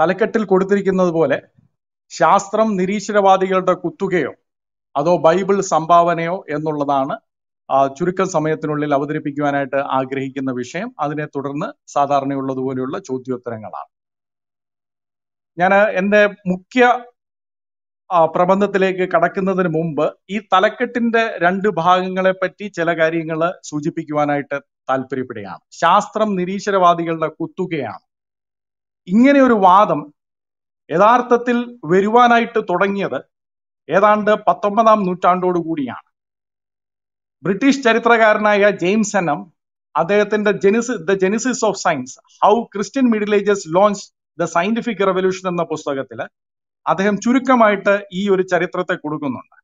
തലക്കെട്ടിൽ കൊടുത്തിരിക്കുന്നത് പോലെ ശാസ്ത്രം നിരീശ്വരവാദികളുടെ കുത്തുകയോ അതോ ബൈബിൾ സംഭാവനയോ എന്നുള്ളതാണ് ചുരുക്കം സമയത്തിനുള്ളിൽ അവതരിപ്പിക്കുവാനായിട്ട് ആഗ്രഹിക്കുന്ന വിഷയം അതിനെ തുടർന്ന് സാധാരണയുള്ളതുപോലെയുള്ള ചോദ്യോത്തരങ്ങളാണ് ഞാൻ എൻ്റെ മുഖ്യ പ്രബന്ധത്തിലേക്ക് കടക്കുന്നതിന് മുമ്പ് ഈ തലക്കെട്ടിന്റെ രണ്ട് ഭാഗങ്ങളെ പറ്റി ചില കാര്യങ്ങൾ സൂചിപ്പിക്കുവാനായിട്ട് താല്പര്യപ്പെടുകയാണ് ശാസ്ത്രം നിരീശ്വരവാദികളുടെ കുത്തുകയാണ് ഇങ്ങനെ ഒരു വാദം യഥാർത്ഥത്തിൽ വരുവാനായിട്ട് തുടങ്ങിയത് ഏതാണ്ട് പത്തൊമ്പതാം നൂറ്റാണ്ടോടുകൂടിയാണ് ബ്രിട്ടീഷ് ചരിത്രകാരനായ ജെയിംസ് എനം അദ്ദേഹത്തിന്റെ ജെനിസ് the genesis of science how Christian Middle Ages launch the scientific revolution എന്ന പുസ്തകത്തിൽ അദ്ദേഹം ചുരുക്കമായിട്ട് ഈ ഒരു ചരിത്രത്തെ കൊടുക്കുന്നുണ്ട്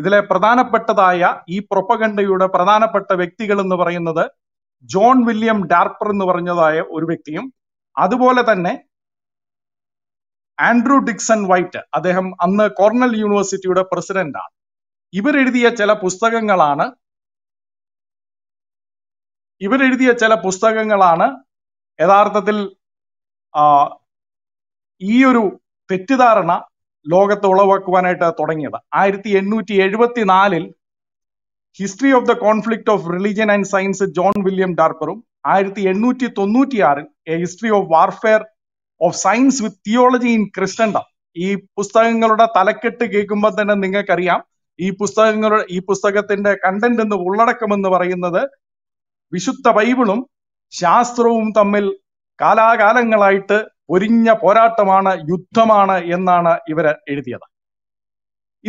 ഇതിലെ പ്രധാനപ്പെട്ടതായ ഈ പ്രൊപ്പഗണ്ടയുടെ പ്രധാനപ്പെട്ട വ്യക്തികൾ എന്ന് പറയുന്നത് ജോൺ വില്യം ഡാർപ്പർ എന്ന് പറഞ്ഞതായ ഒരു വ്യക്തിയും അതുപോലെ തന്നെ ആൻഡ്രൂ ഡിക്സൺ വൈറ്റ് അദ്ദേഹം അന്ന് കോർണൽ യൂണിവേഴ്സിറ്റിയുടെ പ്രസിഡന്റാണ് ഇവരെഴുതിയ ചില പുസ്തകങ്ങളാണ് ഇവരെഴുതിയ ചില പുസ്തകങ്ങളാണ് യഥാർത്ഥത്തിൽ ഈ ഒരു തെറ്റിദ്ധാരണ ലോകത്ത് ഉളവാക്കുവാനായിട്ട് തുടങ്ങിയത് ആയിരത്തി എണ്ണൂറ്റി എഴുപത്തിനാലിൽ history of the conflict of religion and science John William ഡാർപ്പറും ആയിരത്തി എണ്ണൂറ്റി ആറിൽ a history of warfare of science with theology in Christendom ഈ പുസ്തകങ്ങളുടെ തലക്കെട്ട് കേൾക്കുമ്പോൾ തന്നെ നിങ്ങൾക്കറിയാം ഈ പുസ്തകങ്ങളുടെ ഈ പുസ്തകത്തിന്റെ കണ്ടന്റ് എന്ന് ഉള്ളടക്കം എന്ന് പറയുന്നത് വിശുദ്ധ ബൈബിളും ശാസ്ത്രവും തമ്മിൽ കാലാകാലങ്ങളായിട്ട് ഒരിഞ്ഞ പോരാട്ടമാണ് യുദ്ധമാണ് എന്നാണ് ഇവർ എഴുതിയത്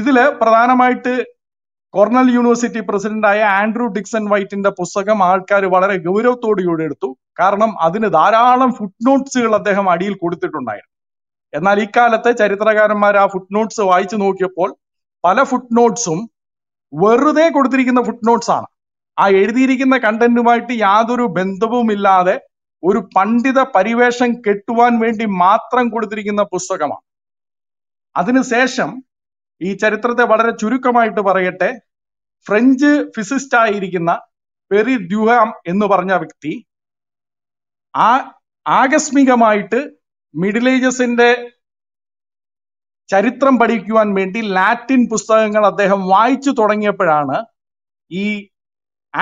ഇതില് പ്രധാനമായിട്ട് കോർണൽ യൂണിവേഴ്സിറ്റി പ്രസിഡന്റായ ആൻഡ്രൂ ഡിക്സൺ വൈറ്റിന്റെ പുസ്തകം ആൾക്കാർ വളരെ ഗൗരവത്തോടുകൂടി എടുത്തു കാരണം അതിന് ധാരാളം ഫുട് നോട്ട്സുകൾ അദ്ദേഹം അടിയിൽ കൊടുത്തിട്ടുണ്ടായിരുന്നു എന്നാൽ ഇക്കാലത്തെ ചരിത്രകാരന്മാർ ആ ഫുട് നോട്ട്സ് വായിച്ചു നോക്കിയപ്പോൾ പല ഫുട് നോട്ട്സും വെറുതെ കൊടുത്തിരിക്കുന്ന ഫുട് നോട്ട്സ് ആണ് ആ എഴുതിയിരിക്കുന്ന കണ്ടന്റുമായിട്ട് യാതൊരു ബന്ധവുമില്ലാതെ ഒരു പണ്ഡിത പരിവേഷം കെട്ടുവാൻ വേണ്ടി മാത്രം കൊടുത്തിരിക്കുന്ന പുസ്തകമാണ് അതിനുശേഷം ഈ ചരിത്രത്തെ വളരെ ചുരുക്കമായിട്ട് പറയട്ടെ ഫ്രഞ്ച് ഫിസിസ്റ്റ് ആയിരിക്കുന്ന പെറി ഡ്യൂഹാം എന്ന് പറഞ്ഞ വ്യക്തി ആ ആകസ്മികമായിട്ട് മിഡിൽ ഏജസിന്റെ ചരിത്രം പഠിക്കുവാൻ വേണ്ടി ലാറ്റിൻ പുസ്തകങ്ങൾ അദ്ദേഹം വായിച്ചു തുടങ്ങിയപ്പോഴാണ് ഈ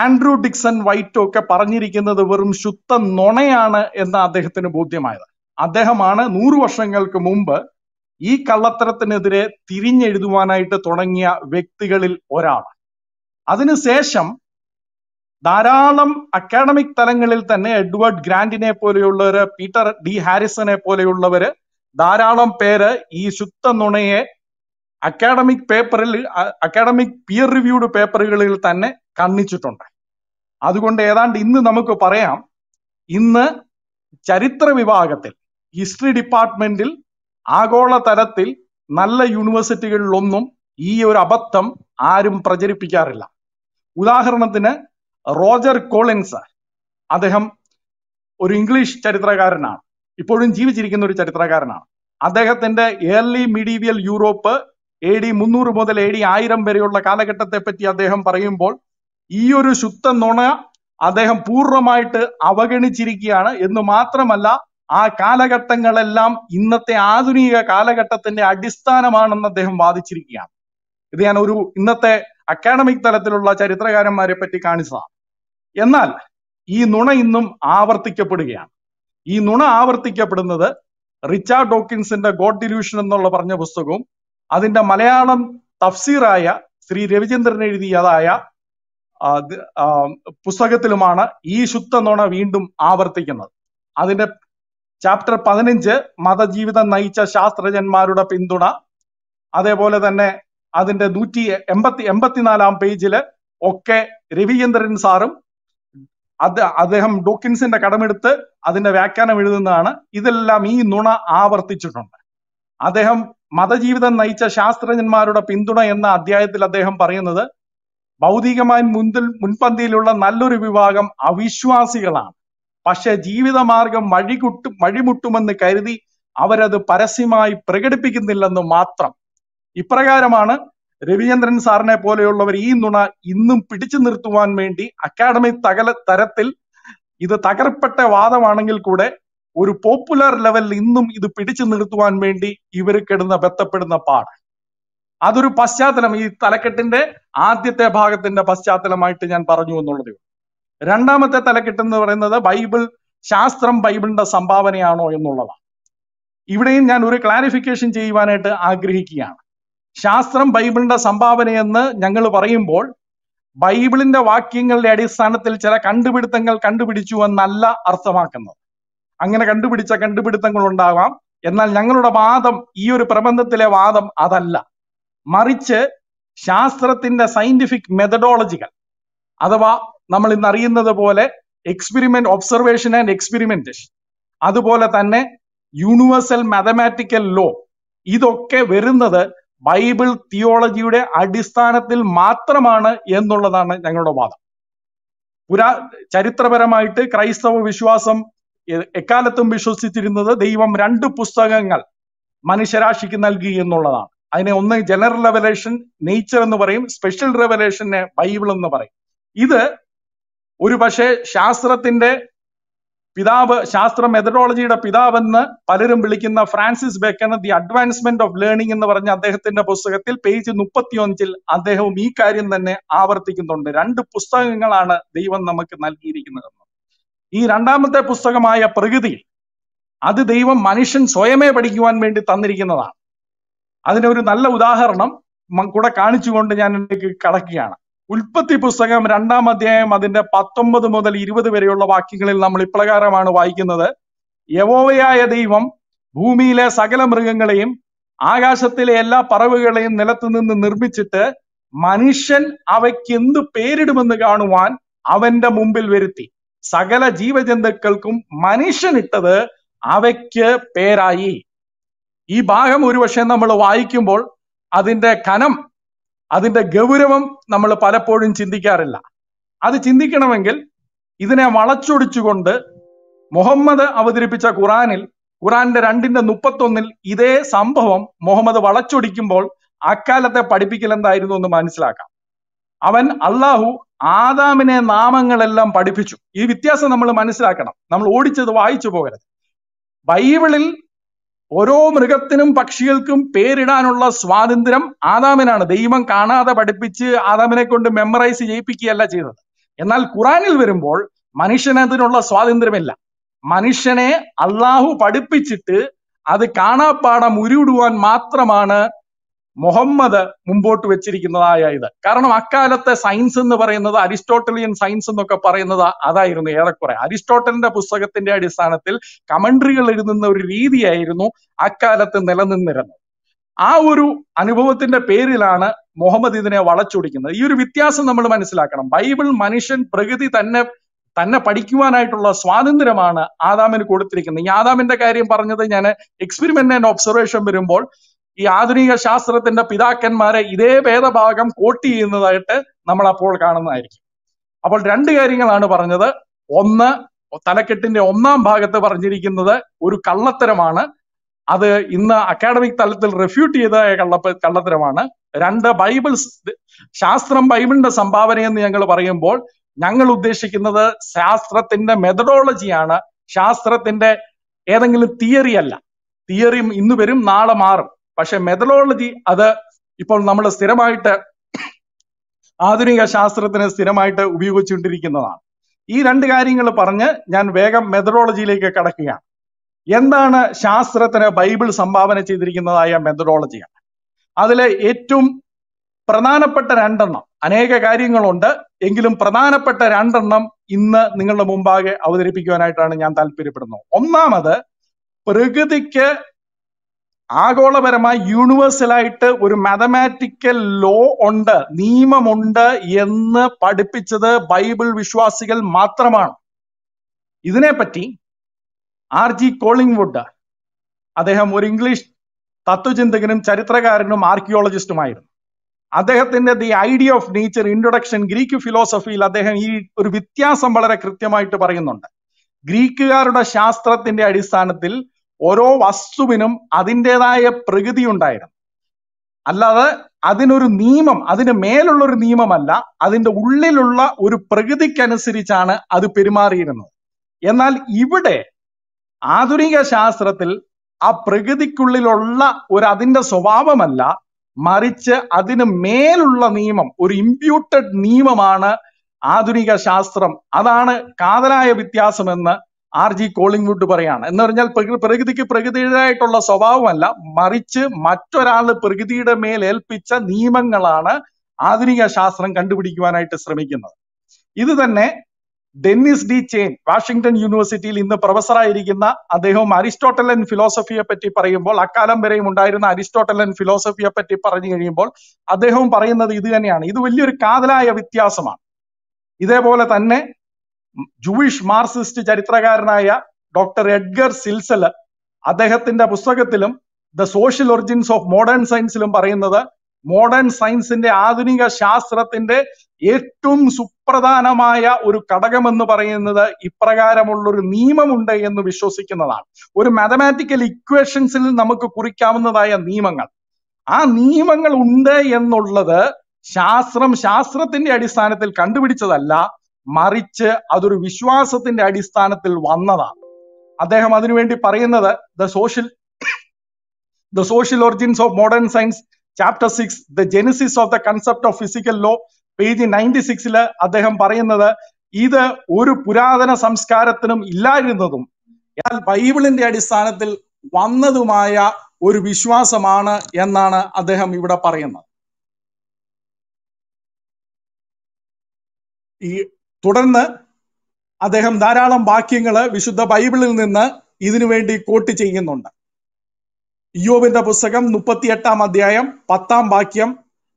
ആൻഡ്രൂ ഡിക്സൺ വൈറ്റോ ഒക്കെ പറഞ്ഞിരിക്കുന്നത് വെറും ശുദ്ധ നുണയാണ് എന്ന് അദ്ദേഹത്തിന് ബോധ്യമായത് അദ്ദേഹമാണ് നൂറു വർഷങ്ങൾക്ക് മുമ്പ് ഈ കള്ളത്തരത്തിനെതിരെ തിരിഞ്ഞെഴുതുവാനായിട്ട് തുടങ്ങിയ വ്യക്തികളിൽ ഒരാൾ അതിനുശേഷം ധാരാളം അക്കാഡമിക് തലങ്ങളിൽ തന്നെ എഡ്വേർഡ് ഗ്രാൻഡിനെ പോലെയുള്ളവര് പീറ്റർ ഡി ഹാരിസനെ പോലെയുള്ളവര് ധാരാളം പേര് ഈ ശുദ്ധ നുണയെ അക്കാഡമിക് പേപ്പറിൽ അക്കാഡമിക് പിയർ റിവ്യൂഡ് പേപ്പറുകളിൽ തന്നെ കണ്ണിച്ചിട്ടുണ്ട് അതുകൊണ്ട് ഏതാണ്ട് ഇന്ന് നമുക്ക് പറയാം ഇന്ന് ചരിത്ര വിഭാഗത്തിൽ ഹിസ്റ്ററി ഡിപ്പാർട്ട്മെന്റിൽ ആഗോള തലത്തിൽ നല്ല യൂണിവേഴ്സിറ്റികളിലൊന്നും ഈ ഒരു അബദ്ധം ആരും പ്രചരിപ്പിക്കാറില്ല ഉദാഹരണത്തിന് റോജർ കോളിൻസ് അദ്ദേഹം ഒരു ഇംഗ്ലീഷ് ചരിത്രകാരനാണ് ഇപ്പോഴും ജീവിച്ചിരിക്കുന്ന ഒരു ചരിത്രകാരനാണ് അദ്ദേഹത്തിന്റെ early medieval Europe A D മുന്നൂറ് മുതൽ എ ഡി ആയിരം വരെയുള്ള കാലഘട്ടത്തെ പറ്റി അദ്ദേഹം പറയുമ്പോൾ ഈ ഒരു ശുദ്ധ നുണ അദ്ദേഹം പൂർണ്ണമായിട്ട് അവഗണിച്ചിരിക്കുകയാണ് എന്ന് മാത്രമല്ല ആ കാലഘട്ടങ്ങളെല്ലാം ഇന്നത്തെ ആധുനിക കാലഘട്ടത്തിന്റെ അടിസ്ഥാനമാണെന്ന് അദ്ദേഹം വാദിച്ചിരിക്കുകയാണ് ഇത് ഞാൻ ഒരു ഇന്നത്തെ അക്കാഡമിക് തലത്തിലുള്ള ചരിത്രകാരന്മാരെ പറ്റി കാണിച്ചതാണ് എന്നാൽ ഈ നുണ ഇന്നും ആവർത്തിക്കപ്പെടുകയാണ് ഈ നുണ ആവർത്തിക്കപ്പെടുന്നത് റിച്ചാർഡ് ഡോക്കിൻസിന്റെ ഗോഡ് ഡിലൂഷൻ എന്നുള്ള പറഞ്ഞ പുസ്തകവും അതിന്റെ മലയാളം തഫ്സീറായ ശ്രീ രവിചന്ദ്രൻ എഴുതിയതായ പുസ്തകത്തിലുമാണ് ഈ ശുദ്ധ നുണ വീണ്ടും ആവർത്തിക്കുന്നത് അതിന്റെ ചാപ്റ്റർ പതിനഞ്ച് മതജീവിതം നയിച്ച ശാസ്ത്രജ്ഞന്മാരുടെ പിന്തുണ അതേപോലെ തന്നെ അതിന്റെ നൂറ്റി എൺപത്തി എൺപത്തിനാലാം പേജില് ഒക്കെ രവീന്ദ്രൻ സാറും അത് അദ്ദേഹം ഡോക്കിൻസിന്റെ കടമെടുത്ത് അതിന്റെ വ്യാഖ്യാനം എഴുതുന്നതാണ് ഇതെല്ലാം ഈ നുണ ആവർത്തിച്ചിട്ടുണ്ട് അദ്ദേഹം മതജീവിതം നയിച്ച ശാസ്ത്രജ്ഞന്മാരുടെ പിന്തുണ എന്ന അധ്യായത്തിൽ അദ്ദേഹം പറയുന്നത് ഭൗതികമായി മുൻപന്തിയിലുള്ള നല്ലൊരു വിഭാഗം അവിശ്വാസികളാണ് പക്ഷെ ജീവിതമാർഗം വഴികുട്ടും വഴിമുട്ടുമെന്ന് കരുതി അവരത് പരസ്യമായി പ്രകടിപ്പിക്കുന്നില്ലെന്ന് മാത്രം ഇപ്രകാരമാണ് രവിചന്ദ്രൻ സാറിനെ പോലെയുള്ളവർ ഈ നുണ ഇന്നും പിടിച്ചു നിർത്തുവാൻ വേണ്ടി അക്കാഡമി തകല തരത്തിൽ ഇത് തകർപ്പെട്ട വാദമാണെങ്കിൽ കൂടെ ഒരു പോപ്പുലർ ലെവലിൽ ഇന്നും ഇത് പിടിച്ചു നിർത്തുവാൻ വേണ്ടി ഇവർ കിടന്ന ബന്ധപ്പെടുന്ന പാട് അതൊരു പശ്ചാത്തലം ഈ തലക്കെട്ടിന്റെ ആദ്യത്തെ ഭാഗത്തിന്റെ പശ്ചാത്തലമായിട്ട് ഞാൻ പറഞ്ഞു എന്നുള്ളതേ രണ്ടാമത്തെ തലക്കെട്ട് എന്ന് പറയുന്നത് ബൈബിൾ ശാസ്ത്രം ബൈബിളിന്റെ സംഭാവനയാണോ എന്നുള്ളതാണ് ഇവിടെയും ഞാൻ ഒരു ക്ലാരിഫിക്കേഷൻ ചെയ്യുവാനായിട്ട് ആഗ്രഹിക്കുകയാണ് ശാസ്ത്രം ബൈബിളിന്റെ സംഭാവനയെന്ന് ഞങ്ങൾ പറയുമ്പോൾ ബൈബിളിന്റെ വാക്യങ്ങളുടെ അടിസ്ഥാനത്തിൽ ചില കണ്ടുപിടുത്തങ്ങൾ കണ്ടുപിടിച്ചു എന്നല്ല അർത്ഥമാക്കുന്നത് അങ്ങനെ കണ്ടുപിടിച്ച കണ്ടുപിടുത്തങ്ങൾ ഉണ്ടാവാം എന്നാൽ ഞങ്ങളുടെ വാദം ഈ ഒരു പ്രബന്ധത്തിലെ വാദം അതല്ല മറിച്ച് ശാസ്ത്രത്തിന്റെ സയന്റിഫിക് മെത്തഡോളജികൾ അഥവാ നമ്മൾ ഇന്ന് അറിയുന്നത് പോലെ എക്സ്പെരിമെന്റ് ഒബ്സർവേഷൻ ആൻഡ് എക്സ്പെരിമെന്റേഷൻ അതുപോലെ തന്നെ യൂണിവേഴ്സൽ മാത്തമാറ്റിക്കൽ ലോ ഇതൊക്കെ വരുന്നത് ബൈബിൾ തിയോളജിയുടെ അടിസ്ഥാനത്തിൽ മാത്രമാണ് എന്നുള്ളതാണ് ഞങ്ങളുടെ വാദം പുരാ ചരിത്രപരമായിട്ട് ക്രൈസ്തവ വിശ്വാസം എക്കാലത്തും വിശ്വസിച്ചിരുന്നത് ദൈവം രണ്ട് പുസ്തകങ്ങൾ മനുഷ്യരാശിക്ക് നൽകി എന്നുള്ളതാണ് അതിനെ ഒന്ന് ജനറൽ റെവലേഷൻ നേച്ചർ എന്ന് പറയും സ്പെഷ്യൽ റെവലേഷനെ ബൈബിൾ എന്ന് പറയും ഇത് ഒരു പക്ഷേ ശാസ്ത്രത്തിന്റെ പിതാവ് ശാസ്ത്ര മെത്തഡോളജിയുടെ പിതാവെന്ന് പലരും വിളിക്കുന്ന Francis Bacon the advancement of learning എന്ന് പറഞ്ഞ അദ്ദേഹത്തിന്റെ പുസ്തകത്തിൽ പേജ് മുപ്പത്തിയൊഞ്ചിൽ അദ്ദേഹവും ഈ കാര്യം തന്നെ ആവർത്തിക്കുന്നുണ്ട് രണ്ട് പുസ്തകങ്ങളാണ് ദൈവം നമുക്ക് നൽകിയിരിക്കുന്നത് ഈ രണ്ടാമത്തെ പുസ്തകമായ പ്രകൃതി അത് ദൈവം മനുഷ്യൻ സ്വയമേ പഠിക്കുവാൻ വേണ്ടി തന്നിരിക്കുന്നതാണ് അതിനൊരു നല്ല ഉദാഹരണം കൂടെ കാണിച്ചുകൊണ്ട് ഞാൻ കടക്കുകയാണ് ഉൽപ്പത്തി പുസ്തകം രണ്ടാം അധ്യായം അതിന്റെ പത്തൊമ്പത് മുതൽ ഇരുപത് വരെയുള്ള വാക്യങ്ങളിൽ നമ്മൾ ഇപ്രകാരമാണ് വായിക്കുന്നത് യവോവയായ ദൈവം ഭൂമിയിലെ സകല മൃഗങ്ങളെയും ആകാശത്തിലെ എല്ലാ പറവുകളെയും നിലത്തു നിന്ന് നിർമ്മിച്ചിട്ട് മനുഷ്യൻ അവയ്ക്ക് എന്ത് പേരിടുമെന്ന് കാണുവാൻ അവന്റെ മുമ്പിൽ വരുത്തി സകല ജീവജന്തുക്കൾക്കും ഇട്ടത് അവയ്ക്ക് പേരായി ഈ ഭാഗം ഒരുപക്ഷെ നമ്മൾ വായിക്കുമ്പോൾ അതിന്റെ കനം അതിന്റെ ഗൗരവം നമ്മൾ പലപ്പോഴും ചിന്തിക്കാറില്ല അത് ചിന്തിക്കണമെങ്കിൽ ഇതിനെ വളച്ചൊടിച്ചുകൊണ്ട് മുഹമ്മദ് അവതരിപ്പിച്ച ഖുറാനിൽ ഖുറാന്റെ രണ്ടിന്റെ മുപ്പത്തൊന്നിൽ ഇതേ സംഭവം മുഹമ്മദ് വളച്ചൊടിക്കുമ്പോൾ അക്കാലത്തെ പഠിപ്പിക്കൽ എന്തായിരുന്നു എന്ന് മനസ്സിലാക്കാം അവൻ അള്ളാഹു ആദാമിനെ നാമങ്ങളെല്ലാം പഠിപ്പിച്ചു ഈ വ്യത്യാസം നമ്മൾ മനസ്സിലാക്കണം നമ്മൾ ഓടിച്ചത് വായിച്ചു പോകരുത് ബൈബിളിൽ ഓരോ മൃഗത്തിനും പക്ഷികൾക്കും പേരിടാനുള്ള സ്വാതന്ത്ര്യം ആദാമിനാണ് ദൈവം കാണാതെ പഠിപ്പിച്ച് ആദാമിനെ കൊണ്ട് മെമ്മറൈസ് ചെയ്യിപ്പിക്കുകയല്ല ചെയ്തത് എന്നാൽ ഖുറാനിൽ വരുമ്പോൾ മനുഷ്യന് അതിനുള്ള സ്വാതന്ത്ര്യമില്ല മനുഷ്യനെ അള്ളാഹു പഠിപ്പിച്ചിട്ട് അത് കാണാപ്പാടം ഉരുവിടുവാൻ മാത്രമാണ് മുഹമ്മദ് മുമ്പോട്ട് വെച്ചിരിക്കുന്നതായ ഇത് കാരണം അക്കാലത്തെ സയൻസ് എന്ന് പറയുന്നത് അരിസ്റ്റോട്ടലിയൻ സയൻസ് എന്നൊക്കെ പറയുന്നത് അതായിരുന്നു ഏറെക്കുറെ അരിസ്റ്റോട്ടലിന്റെ പുസ്തകത്തിന്റെ അടിസ്ഥാനത്തിൽ കമന്ററികൾ എഴുതുന്ന ഒരു രീതിയായിരുന്നു അക്കാലത്ത് നിലനിന്നിരുന്നത് ആ ഒരു അനുഭവത്തിന്റെ പേരിലാണ് മുഹമ്മദ് ഇതിനെ വളച്ചൊടിക്കുന്നത് ഈ ഒരു വ്യത്യാസം നമ്മൾ മനസ്സിലാക്കണം ബൈബിൾ മനുഷ്യൻ പ്രകൃതി തന്നെ തന്നെ പഠിക്കുവാനായിട്ടുള്ള സ്വാതന്ത്ര്യമാണ് ആദാമിന് കൊടുത്തിരിക്കുന്നത് ഈ ആദാമിന്റെ കാര്യം പറഞ്ഞത് ഞാൻ എക്സ്പെരിമെന്റ് ആൻഡ് ഒബ്സർവേഷൻ വരുമ്പോൾ ഈ ആധുനിക ശാസ്ത്രത്തിന്റെ പിതാക്കന്മാരെ ഇതേ ഭേദഭാഗം കോട്ട് ചെയ്യുന്നതായിട്ട് നമ്മൾ അപ്പോൾ കാണുന്നതായിരിക്കും അപ്പോൾ രണ്ട് കാര്യങ്ങളാണ് പറഞ്ഞത് ഒന്ന് തലക്കെട്ടിന്റെ ഒന്നാം ഭാഗത്ത് പറഞ്ഞിരിക്കുന്നത് ഒരു കള്ളത്തരമാണ് അത് ഇന്ന് അക്കാഡമിക് തലത്തിൽ റെഫ്യൂട്ട് ചെയ്തതായ കള്ളപ്പ കള്ളത്തരമാണ് രണ്ട് ബൈബിൾ ശാസ്ത്രം ബൈബിളിന്റെ സംഭാവനയെന്ന് ഞങ്ങൾ പറയുമ്പോൾ ഞങ്ങൾ ഉദ്ദേശിക്കുന്നത് ശാസ്ത്രത്തിന്റെ മെത്തഡോളജിയാണ് ശാസ്ത്രത്തിന്റെ ഏതെങ്കിലും തിയറി അല്ല തിയറി ഇന്ന് വരും നാളെ മാറും പക്ഷെ മെതഡോളജി അത് ഇപ്പോൾ നമ്മൾ സ്ഥിരമായിട്ട് ആധുനിക ശാസ്ത്രത്തിന് സ്ഥിരമായിട്ട് ഉപയോഗിച്ചുകൊണ്ടിരിക്കുന്നതാണ് ഈ രണ്ട് കാര്യങ്ങൾ പറഞ്ഞ് ഞാൻ വേഗം മെതഡോളജിയിലേക്ക് കടക്കുകയാണ് എന്താണ് ശാസ്ത്രത്തിന് ബൈബിൾ സംഭാവന ചെയ്തിരിക്കുന്നതായ മെതഡോളജിയാണ് അതിലെ ഏറ്റവും പ്രധാനപ്പെട്ട രണ്ടെണ്ണം അനേക കാര്യങ്ങളുണ്ട് എങ്കിലും പ്രധാനപ്പെട്ട രണ്ടെണ്ണം ഇന്ന് നിങ്ങളുടെ മുമ്പാകെ അവതരിപ്പിക്കുവാനായിട്ടാണ് ഞാൻ താല്പര്യപ്പെടുന്നത് ഒന്നാമത് പ്രകൃതിക്ക് ആഗോളപരമായി യൂണിവേഴ്സലായിട്ട് ഒരു മാത്തമാറ്റിക്കൽ ലോ ഉണ്ട് നിയമമുണ്ട് എന്ന് പഠിപ്പിച്ചത് ബൈബിൾ വിശ്വാസികൾ മാത്രമാണ് ഇതിനെപ്പറ്റി ആർ ജി കോളിംഗ്വുഡ് അദ്ദേഹം ഒരു ഇംഗ്ലീഷ് തത്വചിന്തകനും ചരിത്രകാരനും ആർക്കിയോളജിസ്റ്റുമായിരുന്നു അദ്ദേഹത്തിന്റെ the idea of nature introduction Greek ഫിലോസഫിയിൽ അദ്ദേഹം ഈ ഒരു വ്യത്യാസം വളരെ കൃത്യമായിട്ട് പറയുന്നുണ്ട് ഗ്രീക്കുകാരുടെ ശാസ്ത്രത്തിന്റെ അടിസ്ഥാനത്തിൽ ഓരോ വസ്തുവിനും അതിൻ്റെതായ പ്രകൃതി ഉണ്ടായിരുന്നു അല്ലാതെ അതിനൊരു നിയമം അതിന് മേലുള്ള ഒരു നിയമമല്ല അതിൻ്റെ ഉള്ളിലുള്ള ഒരു പ്രകൃതിക്കനുസരിച്ചാണ് അത് പെരുമാറിയിരുന്നത് എന്നാൽ ഇവിടെ ആധുനിക ശാസ്ത്രത്തിൽ ആ പ്രകൃതിക്കുള്ളിലുള്ള ഒരു അതിൻ്റെ സ്വഭാവമല്ല മറിച്ച് അതിന് മേലുള്ള നിയമം ഒരു ഇമ്പ്യൂട്ടഡ് നിയമമാണ് ആധുനിക ശാസ്ത്രം അതാണ് കാതലായ വ്യത്യാസമെന്ന് ആർ ജി കോളിംഗ്വുഡ് പറയാണ് എന്ന് പറഞ്ഞാൽ പ്രകൃതിക്ക് പ്രകൃതിയുടേതായിട്ടുള്ള സ്വഭാവമല്ല മറിച്ച് മറ്റൊരാൾ പ്രകൃതിയുടെ മേൽ ഏൽപ്പിച്ച നിയമങ്ങളാണ് ആധുനിക ശാസ്ത്രം കണ്ടുപിടിക്കുവാനായിട്ട് ശ്രമിക്കുന്നത് ഇത് തന്നെ ഡെന്നിസ് ഡി ചെയിൻ വാഷിംഗ്ടൺ യൂണിവേഴ്സിറ്റിയിൽ ഇന്ന് പ്രൊഫസറായിരിക്കുന്ന അദ്ദേഹം അരിസ്റ്റോട്ടലൻ ഫിലോസഫിയെ പറ്റി പറയുമ്പോൾ അക്കാലം വരെയും ഉണ്ടായിരുന്ന അരിസ്റ്റോട്ടലൻ ഫിലോസഫിയെ പറ്റി പറഞ്ഞു കഴിയുമ്പോൾ അദ്ദേഹം പറയുന്നത് ഇത് തന്നെയാണ് ഇത് വലിയൊരു കാതലായ വ്യത്യാസമാണ് ഇതേപോലെ തന്നെ ജൂയിഷ് മാർസിസ്റ്റ് ചരിത്രകാരനായ ഡോക്ടർ എഡ്ഗർ സിൽസൽ അദ്ദേഹത്തിന്റെ പുസ്തകത്തിലും the social origins of modern സയൻസിലും പറയുന്നത് മോഡേൺ സയൻസിന്റെ ആധുനിക ശാസ്ത്രത്തിന്റെ ഏറ്റവും സുപ്രധാനമായ ഒരു ഘടകം എന്ന് പറയുന്നത് ഇപ്രകാരമുള്ള ഒരു നിയമമുണ്ട് എന്ന് വിശ്വസിക്കുന്നതാണ് ഒരു മാത്തമാറ്റിക്കൽ ഇക്വേഷൻസിൽ നമുക്ക് കുറിക്കാവുന്നതായ നിയമങ്ങൾ ആ നിയമങ്ങൾ ഉണ്ട് എന്നുള്ളത് ശാസ്ത്രം ശാസ്ത്രത്തിന്റെ അടിസ്ഥാനത്തിൽ കണ്ടുപിടിച്ചതല്ല മറിച്ച് അതൊരു വിശ്വാസത്തിന്റെ അടിസ്ഥാനത്തിൽ വന്നതാണ് അദ്ദേഹം അതിനുവേണ്ടി പറയുന്നത് the social the social origins of modern science chapter six the genesis of the concept of physical law page ninety സിക്സില് അദ്ദേഹം പറയുന്നത് ഇത് ഒരു പുരാതന സംസ്കാരത്തിനും ഇല്ലായിരുന്നതും എന്നാൽ ബൈബിളിന്റെ അടിസ്ഥാനത്തിൽ വന്നതുമായ ഒരു വിശ്വാസമാണ് എന്നാണ് അദ്ദേഹം ഇവിടെ പറയുന്നത് ഈ തുടർന്ന് അദ്ദേഹം ധാരാളം വാക്യങ്ങൾ വിശുദ്ധ ബൈബിളിൽ നിന്ന് ഇതിനുവേണ്ടി കോട്ട് ചെയ്യുന്നുണ്ട് യോബിന്റെ പുസ്തകം മുപ്പത്തി എട്ടാം അധ്യായം പത്താം വാക്യം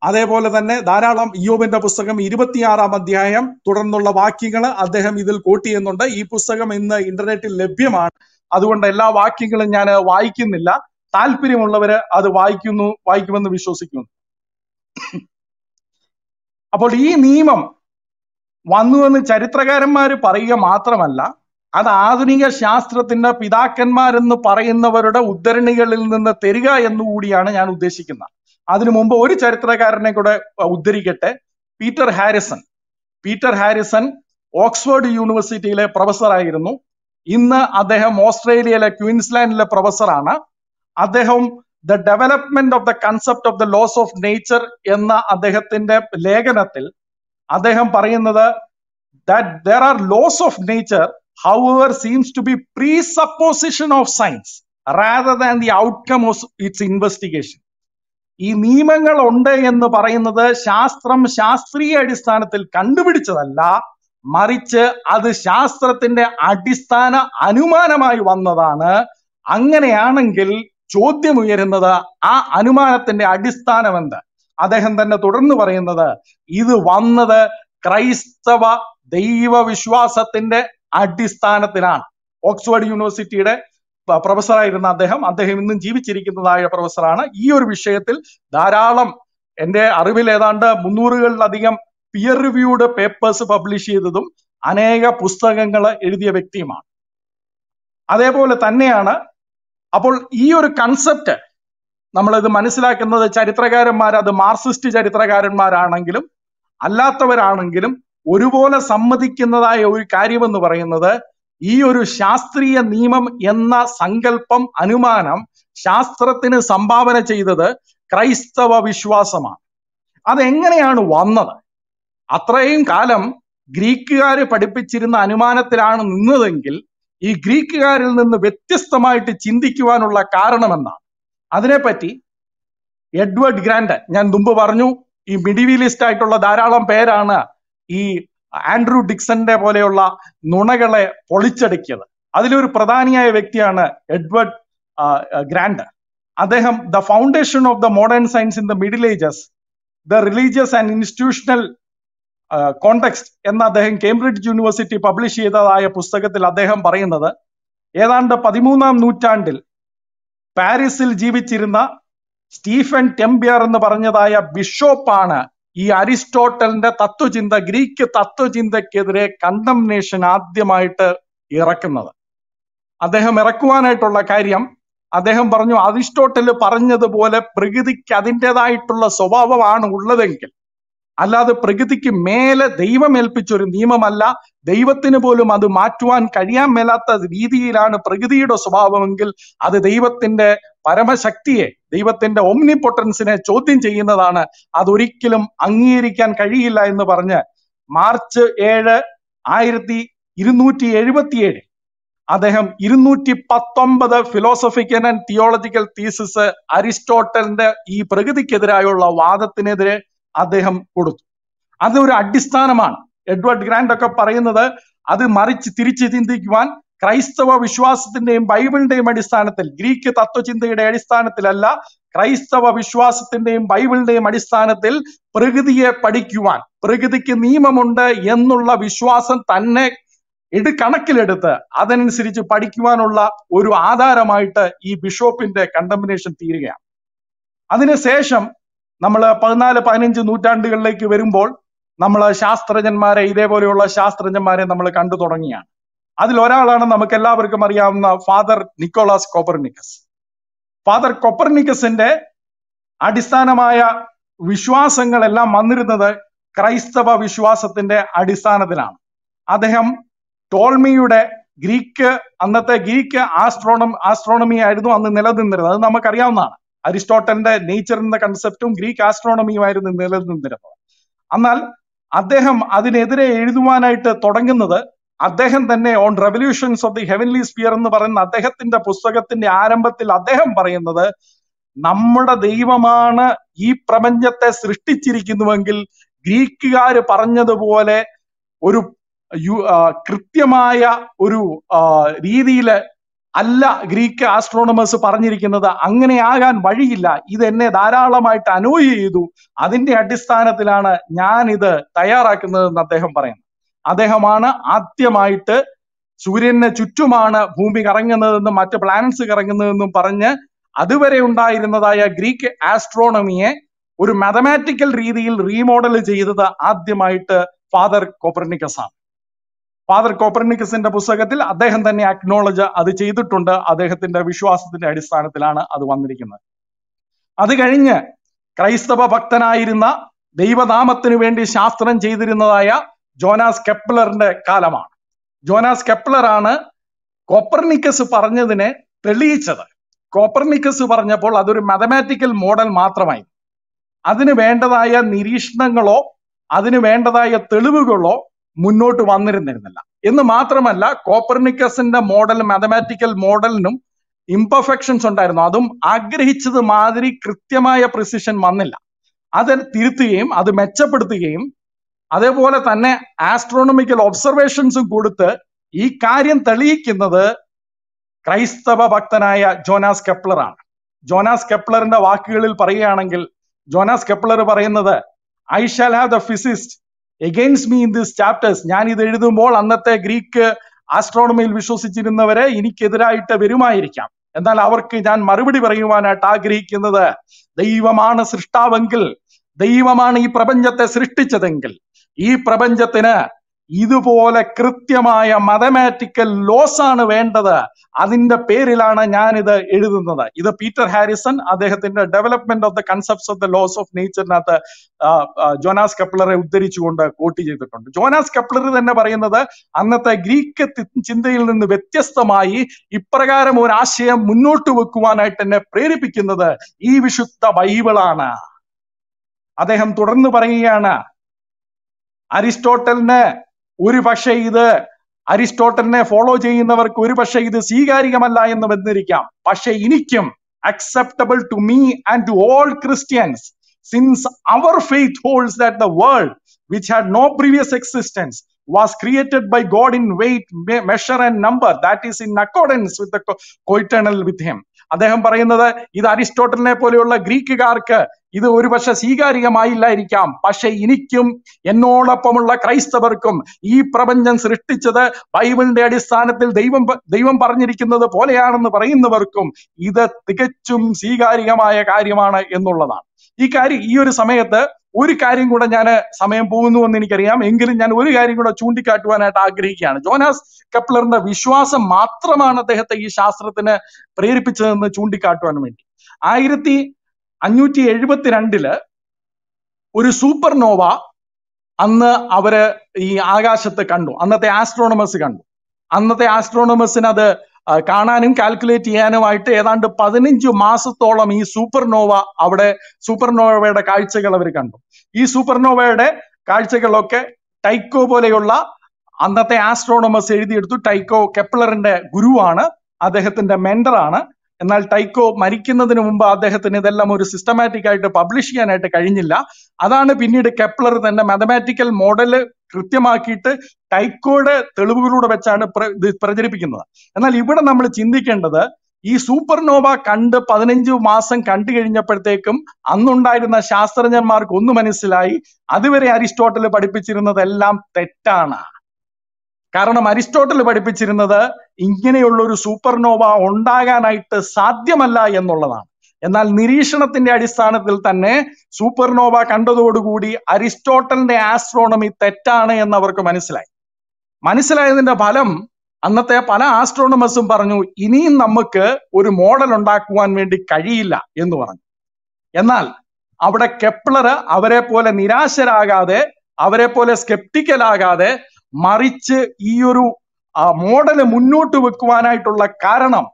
അതേപോലെ തന്നെ ധാരാളം യോബിന്റെ പുസ്തകം ഇരുപത്തിയാറാം അധ്യായം തുടർന്നുള്ള വാക്യങ്ങൾ അദ്ദേഹം ഇതിൽ കോട്ട് ചെയ്യുന്നുണ്ട് ഈ പുസ്തകം ഇന്ന് ഇന്റർനെറ്റിൽ ലഭ്യമാണ് അതുകൊണ്ട് എല്ലാ വാക്യങ്ങളും ഞാൻ വായിക്കുന്നില്ല താല്പര്യമുള്ളവര് അത് വായിക്കുന്നു വായിക്കുമെന്ന് വിശ്വസിക്കുന്നു അപ്പോൾ ഈ നിയമം എന്ന് ചരിത്രകാരന്മാർ പറയുക മാത്രമല്ല അത് ആധുനിക ശാസ്ത്രത്തിന്റെ പിതാക്കന്മാരെന്ന് പറയുന്നവരുടെ ഉദ്ധരണികളിൽ നിന്ന് തരിക എന്നുകൂടിയാണ് ഞാൻ ഉദ്ദേശിക്കുന്നത് അതിനു മുമ്പ് ഒരു ചരിത്രകാരനെ കൂടെ ഉദ്ധരിക്കട്ടെ Peter Harrison Peter Harrison Oxford യൂണിവേഴ്സിറ്റിയിലെ പ്രൊഫസറായിരുന്നു ഇന്ന് അദ്ദേഹം ഓസ്ട്രേലിയയിലെ ക്വീൻസ്ലാൻഡിലെ പ്രൊഫസറാണ് അദ്ദേഹം the development of the concept of the laws of nature എന്ന അദ്ദേഹത്തിന്റെ ലേഖനത്തിൽ അദ്ദേഹം പറയുന്നത് that there are laws of nature, however, seems to be presupposition of science rather than the outcome of its investigation. ഈ നിയമങ്ങൾ ഉണ്ട് എന്ന് പറയുന്നത് ശാസ്ത്രം ശാസ്ത്രീയ അടിസ്ഥാനത്തിൽ കണ്ടുപിടിച്ചതല്ല മറിച്ച് അത് ശാസ്ത്രത്തിന്റെ അടിസ്ഥാന അനുമാനമായി വന്നതാണ് അങ്ങനെയാണെങ്കിൽ ചോദ്യം ഉയരുന്നത് ആ അനുമാനത്തിന്റെ അടിസ്ഥാനം എന്ത് അദ്ദേഹം തന്നെ തുടർന്ന് പറയുന്നത് ഇത് വന്നത് ക്രൈസ്തവ ദൈവവിശ്വാസത്തിന്റെ അടിസ്ഥാനത്തിലാണ് ഓക്സ്ഫോർഡ് യൂണിവേഴ്സിറ്റിയുടെ പ്രൊഫസറായിരുന്ന അദ്ദേഹം അദ്ദേഹം ഇന്നും ജീവിച്ചിരിക്കുന്നതായ പ്രൊഫസറാണ് ഈ ഒരു വിഷയത്തിൽ ധാരാളം എൻ്റെ അറിവിൽ ഏതാണ്ട് മുന്നൂറുകളിലധികം പിയർ റിവ്യൂഡ് പേപ്പേഴ്സ് പബ്ലിഷ് ചെയ്തതും അനേക പുസ്തകങ്ങൾ എഴുതിയ വ്യക്തിയുമാണ് അതേപോലെ തന്നെയാണ് അപ്പോൾ ഈ ഒരു കൺസെപ്റ്റ് നമ്മളത് മനസ്സിലാക്കുന്നത് ചരിത്രകാരന്മാർ അത് മാർസിസ്റ്റ് ചരിത്രകാരന്മാരാണെങ്കിലും അല്ലാത്തവരാണെങ്കിലും ഒരുപോലെ സമ്മതിക്കുന്നതായ ഒരു കാര്യമെന്ന് പറയുന്നത് ഈ ഒരു ശാസ്ത്രീയ നിയമം എന്ന സങ്കല്പം അനുമാനം ശാസ്ത്രത്തിന് സംഭാവന ചെയ്തത് ക്രൈസ്തവ വിശ്വാസമാണ് അതെങ്ങനെയാണ് വന്നത് അത്രയും കാലം ഗ്രീക്കുകാർ പഠിപ്പിച്ചിരുന്ന അനുമാനത്തിലാണ് നിന്നതെങ്കിൽ ഈ ഗ്രീക്കുകാരിൽ നിന്ന് വ്യത്യസ്തമായിട്ട് ചിന്തിക്കുവാനുള്ള കാരണമെന്നാണ് അതിനെപ്പറ്റി എഡ്വേർഡ് ഗ്രാൻഡ് ഞാൻ മുമ്പ് പറഞ്ഞു ഈ മിഡിവിലിസ്റ്റ് ആയിട്ടുള്ള ധാരാളം പേരാണ് ഈ ആൻഡ്രൂ ഡിക്സന്റെ പോലെയുള്ള നുണകളെ പൊളിച്ചടുക്കിയത് അതിലൊരു പ്രധാനിയായ വ്യക്തിയാണ് എഡ്വേർഡ് ഗ്രാൻഡ് അദ്ദേഹം the foundation of the modern science in the Middle Ages the religious and institutional context എന്ന അദ്ദേഹം കേംബ്രിഡ്ജ് യൂണിവേഴ്സിറ്റി പബ്ലിഷ് ചെയ്തതായ പുസ്തകത്തിൽ അദ്ദേഹം പറയുന്നത് ഏതാണ്ട് പതിമൂന്നാം നൂറ്റാണ്ടിൽ പാരീസിൽ ജീവിച്ചിരുന്ന സ്റ്റീഫൻ ടെംബിയർ എന്ന് പറഞ്ഞതായ ബിഷോപ്പാണ് ഈ അരിസ്റ്റോട്ടലിന്റെ തത്വചിന്ത ഗ്രീക്ക് തത്വചിന്തക്കെതിരെ കണ്ടംനേഷൻ ആദ്യമായിട്ട് ഇറക്കുന്നത് അദ്ദേഹം ഇറക്കുവാനായിട്ടുള്ള കാര്യം അദ്ദേഹം പറഞ്ഞു അരിസ്റ്റോട്ടൽ പറഞ്ഞതുപോലെ പ്രകൃതിക്ക് അതിൻ്റെതായിട്ടുള്ള സ്വഭാവമാണ് ഉള്ളതെങ്കിൽ അല്ലാതെ പ്രകൃതിക്ക് മേലെ ദൈവം ഏൽപ്പിച്ച ഒരു നിയമമല്ല ദൈവത്തിന് പോലും അത് മാറ്റുവാൻ കഴിയാൻ മേലാത്ത രീതിയിലാണ് പ്രകൃതിയുടെ സ്വഭാവമെങ്കിൽ അത് ദൈവത്തിന്റെ പരമശക്തിയെ ദൈവത്തിന്റെ ഒമ്നി പൊട്ടൻസിനെ ചോദ്യം ചെയ്യുന്നതാണ് അതൊരിക്കലും അംഗീകരിക്കാൻ കഴിയില്ല എന്ന് പറഞ്ഞ് മാർച്ച് ഏഴ് ആയിരത്തി ഇരുന്നൂറ്റി എഴുപത്തിയേഴ് അദ്ദേഹം ഇരുന്നൂറ്റി പത്തൊമ്പത് ഫിലോസഫിക്കൽ ആൻഡ് തിയോളജിക്കൽ തീസിസ് അരിസ്റ്റോട്ടലിന്റെ ഈ പ്രകൃതിക്കെതിരായുള്ള വാദത്തിനെതിരെ അദ്ദേഹം കൊടുത്തു അത് ഒരു അടിസ്ഥാനമാണ് എഡ്വേർഡ് ഗ്രാൻഡ് ഒക്കെ പറയുന്നത് അത് മറിച്ച് തിരിച്ച് ചിന്തിക്കുവാൻ ക്രൈസ്തവ വിശ്വാസത്തിന്റെയും ബൈബിളിന്റെയും അടിസ്ഥാനത്തിൽ ഗ്രീക്ക് തത്വചിന്തയുടെ അടിസ്ഥാനത്തിലല്ല ക്രൈസ്തവ വിശ്വാസത്തിന്റെയും ബൈബിളിന്റെയും അടിസ്ഥാനത്തിൽ പ്രകൃതിയെ പഠിക്കുവാൻ പ്രകൃതിക്ക് നിയമമുണ്ട് എന്നുള്ള വിശ്വാസം തന്നെ എടു കണക്കിലെടുത്ത് അതനുസരിച്ച് പഠിക്കുവാനുള്ള ഒരു ആധാരമായിട്ട് ഈ ബിഷോപ്പിന്റെ കണ്ടമിനേഷൻ തീരുകയാണ് അതിനുശേഷം നമ്മൾ പതിനാല് പതിനഞ്ച് നൂറ്റാണ്ടുകളിലേക്ക് വരുമ്പോൾ നമ്മൾ ശാസ്ത്രജ്ഞന്മാരെ ഇതേപോലെയുള്ള ശാസ്ത്രജ്ഞന്മാരെ നമ്മൾ കണ്ടു തുടങ്ങിയാണ് അതിൽ ഒരാളാണ് നമുക്ക് എല്ലാവർക്കും അറിയാവുന്ന ഫാദർ നിക്കോളാസ് കോപ്പർനിക്കസ് ഫാദർ കൊപ്പർനിക്കസിന്റെ അടിസ്ഥാനമായ വിശ്വാസങ്ങളെല്ലാം വന്നിരുന്നത് ക്രൈസ്തവ വിശ്വാസത്തിന്റെ അടിസ്ഥാനത്തിലാണ് അദ്ദേഹം ടോൾമിയുടെ ഗ്രീക്ക് അന്നത്തെ ഗ്രീക്ക് ആസ്ട്രോണം ആസ്ട്രോണമി ആയിരുന്നു അന്ന് നിലനിന്നിരുന്നത് അത് നമുക്കറിയാവുന്നതാണ് അരിസ്റ്റോട്ടലിന്റെ നേച്ചർ എന്ന കൺസെപ്റ്റും ഗ്രീക്ക് ആസ്ട്രോണമിയുമായിരുന്നു നിലനിന്നിരുന്നത് എന്നാൽ അദ്ദേഹം അതിനെതിരെ എഴുതുവാനായിട്ട് തുടങ്ങുന്നത് അദ്ദേഹം തന്നെ on revolutions of the heavenly sphere എന്ന് പറയുന്ന അദ്ദേഹത്തിന്റെ പുസ്തകത്തിന്റെ ആരംഭത്തിൽ അദ്ദേഹം പറയുന്നത് നമ്മുടെ ദൈവമാണ് ഈ പ്രപഞ്ചത്തെ സൃഷ്ടിച്ചിരിക്കുന്നുവെങ്കിൽ ഗ്രീക്കുകാർ പറഞ്ഞതുപോലെ ഒരു കൃത്യമായ ഒരു രീതിയിൽ അല്ല ഗ്രീക്ക് ആസ്ട്രോണമേഴ്സ് പറഞ്ഞിരിക്കുന്നത് അങ്ങനെ ആകാൻ വഴിയില്ല ഇത് എന്നെ ധാരാളമായിട്ട് അനോയ് ചെയ്തു അതിന്റെ അടിസ്ഥാനത്തിലാണ് ഞാൻ ഇത് തയ്യാറാക്കുന്നതെന്ന് അദ്ദേഹം പറയുന്നു അദ്ദേഹമാണ് ആദ്യമായിട്ട് സൂര്യനെ ചുറ്റുമാണ് ഭൂമി കറങ്ങുന്നതെന്നും മറ്റ് പ്ലാനറ്റ്സ് കറങ്ങുന്നതെന്നും പറഞ്ഞ് അതുവരെ ഉണ്ടായിരുന്നതായ ഗ്രീക്ക് ആസ്ട്രോണമിയെ ഒരു മാത്തമാറ്റിക്കൽ രീതിയിൽ റീമോഡൽ ചെയ്തത് ആദ്യമായിട്ട് ഫാദർ കോപ്പർണിക്കസ് ആണ് ഫാദർ കോപ്പർണിക്കസിന്റെ പുസ്തകത്തിൽ അദ്ദേഹം തന്നെ അക്നോളജ് അത് ചെയ്തിട്ടുണ്ട് അദ്ദേഹത്തിന്റെ വിശ്വാസത്തിന്റെ അടിസ്ഥാനത്തിലാണ് അത് വന്നിരിക്കുന്നത് അത് കഴിഞ്ഞ് ക്രൈസ്തവ ഭക്തനായിരുന്ന ദൈവനാമത്തിനു വേണ്ടി ശാസ്ത്രം ചെയ്തിരുന്നതായ ജോനാസ് കെപ്ലറിന്റെ കാലമാണ് ജോനാസ് കെപ്ലറാണ് കോപ്പർണിക്കസ് പറഞ്ഞതിനെ തെളിയിച്ചത് കോപ്പർണിക്കസ് പറഞ്ഞപ്പോൾ അതൊരു മാത്തമാറ്റിക്കൽ മോഡൽ മാത്രമായി അതിന് വേണ്ടതായ നിരീക്ഷണങ്ങളോ അതിന് വേണ്ടതായ തെളിവുകളോ മുന്നോട്ട് വന്നിരുന്നിരുന്നില്ല എന്ന് മാത്രമല്ല കോപ്പർണിക്കസിന്റെ മോഡൽ മാത്തമാറ്റിക്കൽ മോഡലിനും ഇംപെർഫെക്ഷൻസ് ഉണ്ടായിരുന്നു അതും ആഗ്രഹിച്ചത് മാതിരി കൃത്യമായ പ്രിസിഷൻ വന്നില്ല അത് തിരുത്തുകയും അത് മെച്ചപ്പെടുത്തുകയും അതേപോലെ തന്നെ ആസ്ട്രോണമിക്കൽ ഒബ്സർവേഷൻസും കൊടുത്ത് ഈ കാര്യം തെളിയിക്കുന്നത് ക്രൈസ്തവ ഭക്തനായ ജോനാസ് കെപ്ലറാണ് ജോനാസ് കെപ്ലറിന്റെ വാക്കുകളിൽ പറയുകയാണെങ്കിൽ ജോനാസ് കെപ്ലർ പറയുന്നത് I shall have the physicist against me in this chapters ഞാൻ ഇത് എഴുതുമ്പോൾ അന്നത്തെ ഗ്രീക്ക് ആസ്ട്രോണമിയിൽ വിശ്വസിച്ചിരുന്നവരെ എനിക്കെതിരായിട്ട് വരുമായിരിക്കാം എന്നാൽ അവർക്ക് ഞാൻ മറുപടി പറയുവാനായിട്ട് ആഗ്രഹിക്കുന്നത് ദൈവമാണ് സൃഷ്ടാവെങ്കിൽ ദൈവമാണ് ഈ പ്രപഞ്ചത്തെ സൃഷ്ടിച്ചതെങ്കിൽ ഈ പ്രപഞ്ചത്തിന് ഇതുപോലെ കൃത്യമായ മതമാറ്റിക്കൽ ലോസ് ആണ് വേണ്ടത് അതിന്റെ പേരിലാണ് ഞാൻ ഇത് എഴുതുന്നത് ഇത് പീറ്റർ ഹാരിസൺ അദ്ദേഹത്തിന്റെ development of the concepts of the laws of നേച്ചറിനകത്ത് ജോനാസ് കപ്ലറെ ഉദ്ധരിച്ചുകൊണ്ട് കോട്ട് ചെയ്തിട്ടുണ്ട് ജോനാസ് കപ്ലർ തന്നെ പറയുന്നത് അന്നത്തെ ഗ്രീക്ക് ചിന്തയിൽ നിന്ന് വ്യത്യസ്തമായി ഇപ്രകാരം ഒരു ആശയം മുന്നോട്ട് വെക്കുവാനായിട്ട് എന്നെ പ്രേരിപ്പിക്കുന്നത് ഈ വിശുദ്ധ ബൈബിളാണ് അദ്ദേഹം തുടർന്ന് പറയുകയാണ് അരിസ്റ്റോട്ടലിന് ഒരു പക്ഷേ ഇത് അരിസ്റ്റോട്ടലിനെ ഫോളോ ചെയ്യുന്നവർക്ക് ഒരു പക്ഷേ ഇത് സ്വീകാര്യകമല്ല എന്ന് വന്നിരിക്കാം പക്ഷെ എനിക്കും acceptable to me and to all Christians, since our faith holds that the world, which had no previous existence, was created by God in weight, measure, and number, that is in accordance with the co eternal with Him. അദ്ദേഹം പറയുന്നത് ഇത് അരിസ്റ്റോട്ടലിനെ പോലെയുള്ള ഗ്രീക്കുകാർക്ക് ഇത് ഒരുപക്ഷെ സ്വീകാര്യമായില്ലായിരിക്കാം പക്ഷെ എനിക്കും എന്നോടൊപ്പമുള്ള ക്രൈസ്തവർക്കും ഈ പ്രപഞ്ചം സൃഷ്ടിച്ചത് ബൈബിളിന്റെ അടിസ്ഥാനത്തിൽ ദൈവം ദൈവം പറഞ്ഞിരിക്കുന്നത് പോലെയാണെന്ന് പറയുന്നവർക്കും ഇത് തികച്ചും സ്വീകാര്യമായ കാര്യമാണ് എന്നുള്ളതാണ് ഈ കാര്യം ഈ ഒരു സമയത്ത് ഒരു കാര്യം കൂടെ ഞാൻ സമയം പോകുന്നു എന്ന് എനിക്കറിയാം എങ്കിലും ഞാൻ ഒരു കാര്യം കൂടെ ചൂണ്ടിക്കാട്ടുവാനായിട്ട് ആഗ്രഹിക്കുകയാണ് ജോനാസ് കപ്ലറിന്റെ വിശ്വാസം മാത്രമാണ് അദ്ദേഹത്തെ ഈ ശാസ്ത്രത്തിന് പ്രേരിപ്പിച്ചതെന്ന് ചൂണ്ടിക്കാട്ടുവാൻ വേണ്ടി ആയിരത്തി അഞ്ഞൂറ്റി എഴുപത്തിരണ്ടില് ഒരു സൂപ്പർനോവ അന്ന് അവര് ഈ ആകാശത്ത് കണ്ടു അന്നത്തെ ആസ്ട്രോണമേഴ്സ് കണ്ടു അന്നത്തെ ആസ്ട്രോണമേഴ്സിന് അത് കാണാനും കാൽക്കുലേറ്റ് ചെയ്യാനുമായിട്ട് ഏതാണ്ട് പതിനഞ്ച് മാസത്തോളം ഈ സൂപ്പർനോവ അവിടെ സൂപ്പർനോവയുടെ കാഴ്ചകൾ അവർ കണ്ടു ഈ സൂപ്പർനോവയുടെ കാഴ്ചകളൊക്കെ ടൈക്കോ പോലെയുള്ള അന്നത്തെ ആസ്ട്രോണമേഴ്സ് എഴുതിയെടുത്തു ടൈക്കോ കെപ്ലറിന്റെ ഗുരുവാണ് അദ്ദേഹത്തിന്റെ മെന്ററാണ് എന്നാൽ ടൈക്കോ മരിക്കുന്നതിന് മുമ്പ് അദ്ദേഹത്തിന് ഇതെല്ലാം ഒരു സിസ്റ്റമാറ്റിക് ആയിട്ട് പബ്ലിഷ് ചെയ്യാനായിട്ട് കഴിഞ്ഞില്ല അതാണ് പിന്നീട് കെപ്ലർ തന്നെ മാത്തമാറ്റിക്കൽ മോഡല് കൃത്യമാക്കിയിട്ട് ടൈക്കോയുടെ തെളിവുകളിലൂടെ വെച്ചാണ് പ്രചരിപ്പിക്കുന്നത് എന്നാൽ ഇവിടെ നമ്മൾ ചിന്തിക്കേണ്ടത് ഈ സൂപ്പർനോവ കണ്ട് പതിനഞ്ച് മാസം കണ്ടു കഴിഞ്ഞപ്പോഴത്തേക്കും അന്നുണ്ടായിരുന്ന ശാസ്ത്രജ്ഞന്മാർക്ക് ഒന്ന് മനസ്സിലായി അതുവരെ അരിസ്റ്റോട്ടൽ പഠിപ്പിച്ചിരുന്നതെല്ലാം തെറ്റാണ് കാരണം അരിസ്റ്റോട്ടൽ പഠിപ്പിച്ചിരുന്നത് ഇങ്ങനെയുള്ള ഒരു സൂപ്പർനോവ ഉണ്ടാകാനായിട്ട് സാധ്യമല്ല എന്നുള്ളതാണ് എന്നാൽ നിരീക്ഷണത്തിന്റെ അടിസ്ഥാനത്തിൽ തന്നെ സൂപ്പർനോവ കണ്ടതോടുകൂടി അരിസ്റ്റോട്ടലിന്റെ ആസ്ട്രോണമി തെറ്റാണ് എന്ന് അവർക്ക് മനസ്സിലായി മനസ്സിലായതിന്റെ ഫലം അന്നത്തെ പല ആസ്ട്രോണമേഴ്സും പറഞ്ഞു ഇനിയും നമുക്ക് ഒരു മോഡൽ ഉണ്ടാക്കുവാൻ വേണ്ടി കഴിയില്ല എന്ന് പറഞ്ഞു എന്നാൽ അവിടെ കെപ്ലർ അവരെ പോലെ നിരാശരാകാതെ അവരെ പോലെ സ്കെപ്റ്റിക്കൽ ആകാതെ മറിച്ച് ഈ ഒരു മോഡല് മുന്നോട്ട് വെക്കുവാനായിട്ടുള്ള കാരണം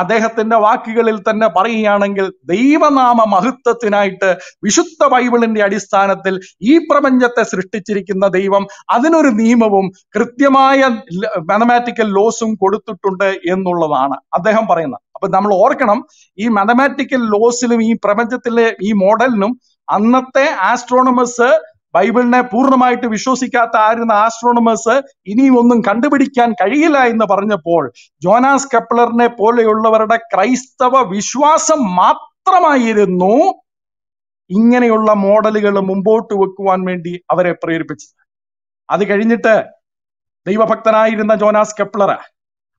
അദ്ദേഹത്തിന്റെ വാക്കുകളിൽ തന്നെ പറയുകയാണെങ്കിൽ ദൈവനാമ മഹത്വത്തിനായിട്ട് വിശുദ്ധ ബൈബിളിന്റെ അടിസ്ഥാനത്തിൽ ഈ പ്രപഞ്ചത്തെ സൃഷ്ടിച്ചിരിക്കുന്ന ദൈവം അതിനൊരു നിയമവും കൃത്യമായ മാനമാറ്റിക്കൽ ലോസും കൊടുത്തിട്ടുണ്ട് എന്നുള്ളതാണ് അദ്ദേഹം പറയുന്നത് അപ്പൊ നമ്മൾ ഓർക്കണം ഈ മാനമാറ്റിക്കൽ ലോസിലും ഈ പ്രപഞ്ചത്തിലെ ഈ മോഡലിനും അന്നത്തെ ആസ്ട്രോണമേഴ്സ് ബൈബിളിനെ പൂർണ്ണമായിട്ട് വിശ്വസിക്കാത്ത ആയിരുന്ന ആസ്ട്രോണമേഴ്സ് ഇനിയും ഒന്നും കണ്ടുപിടിക്കാൻ കഴിയില്ല എന്ന് പറഞ്ഞപ്പോൾ ജോനാസ് കെപ്ലറിനെ പോലെയുള്ളവരുടെ ക്രൈസ്തവ വിശ്വാസം മാത്രമായിരുന്നു ഇങ്ങനെയുള്ള മോഡലുകൾ മുമ്പോട്ട് വെക്കുവാൻ വേണ്ടി അവരെ പ്രേരിപ്പിച്ചത് അത് കഴിഞ്ഞിട്ട് ദൈവഭക്തനായിരുന്ന ജോനാസ് കെപ്ലർ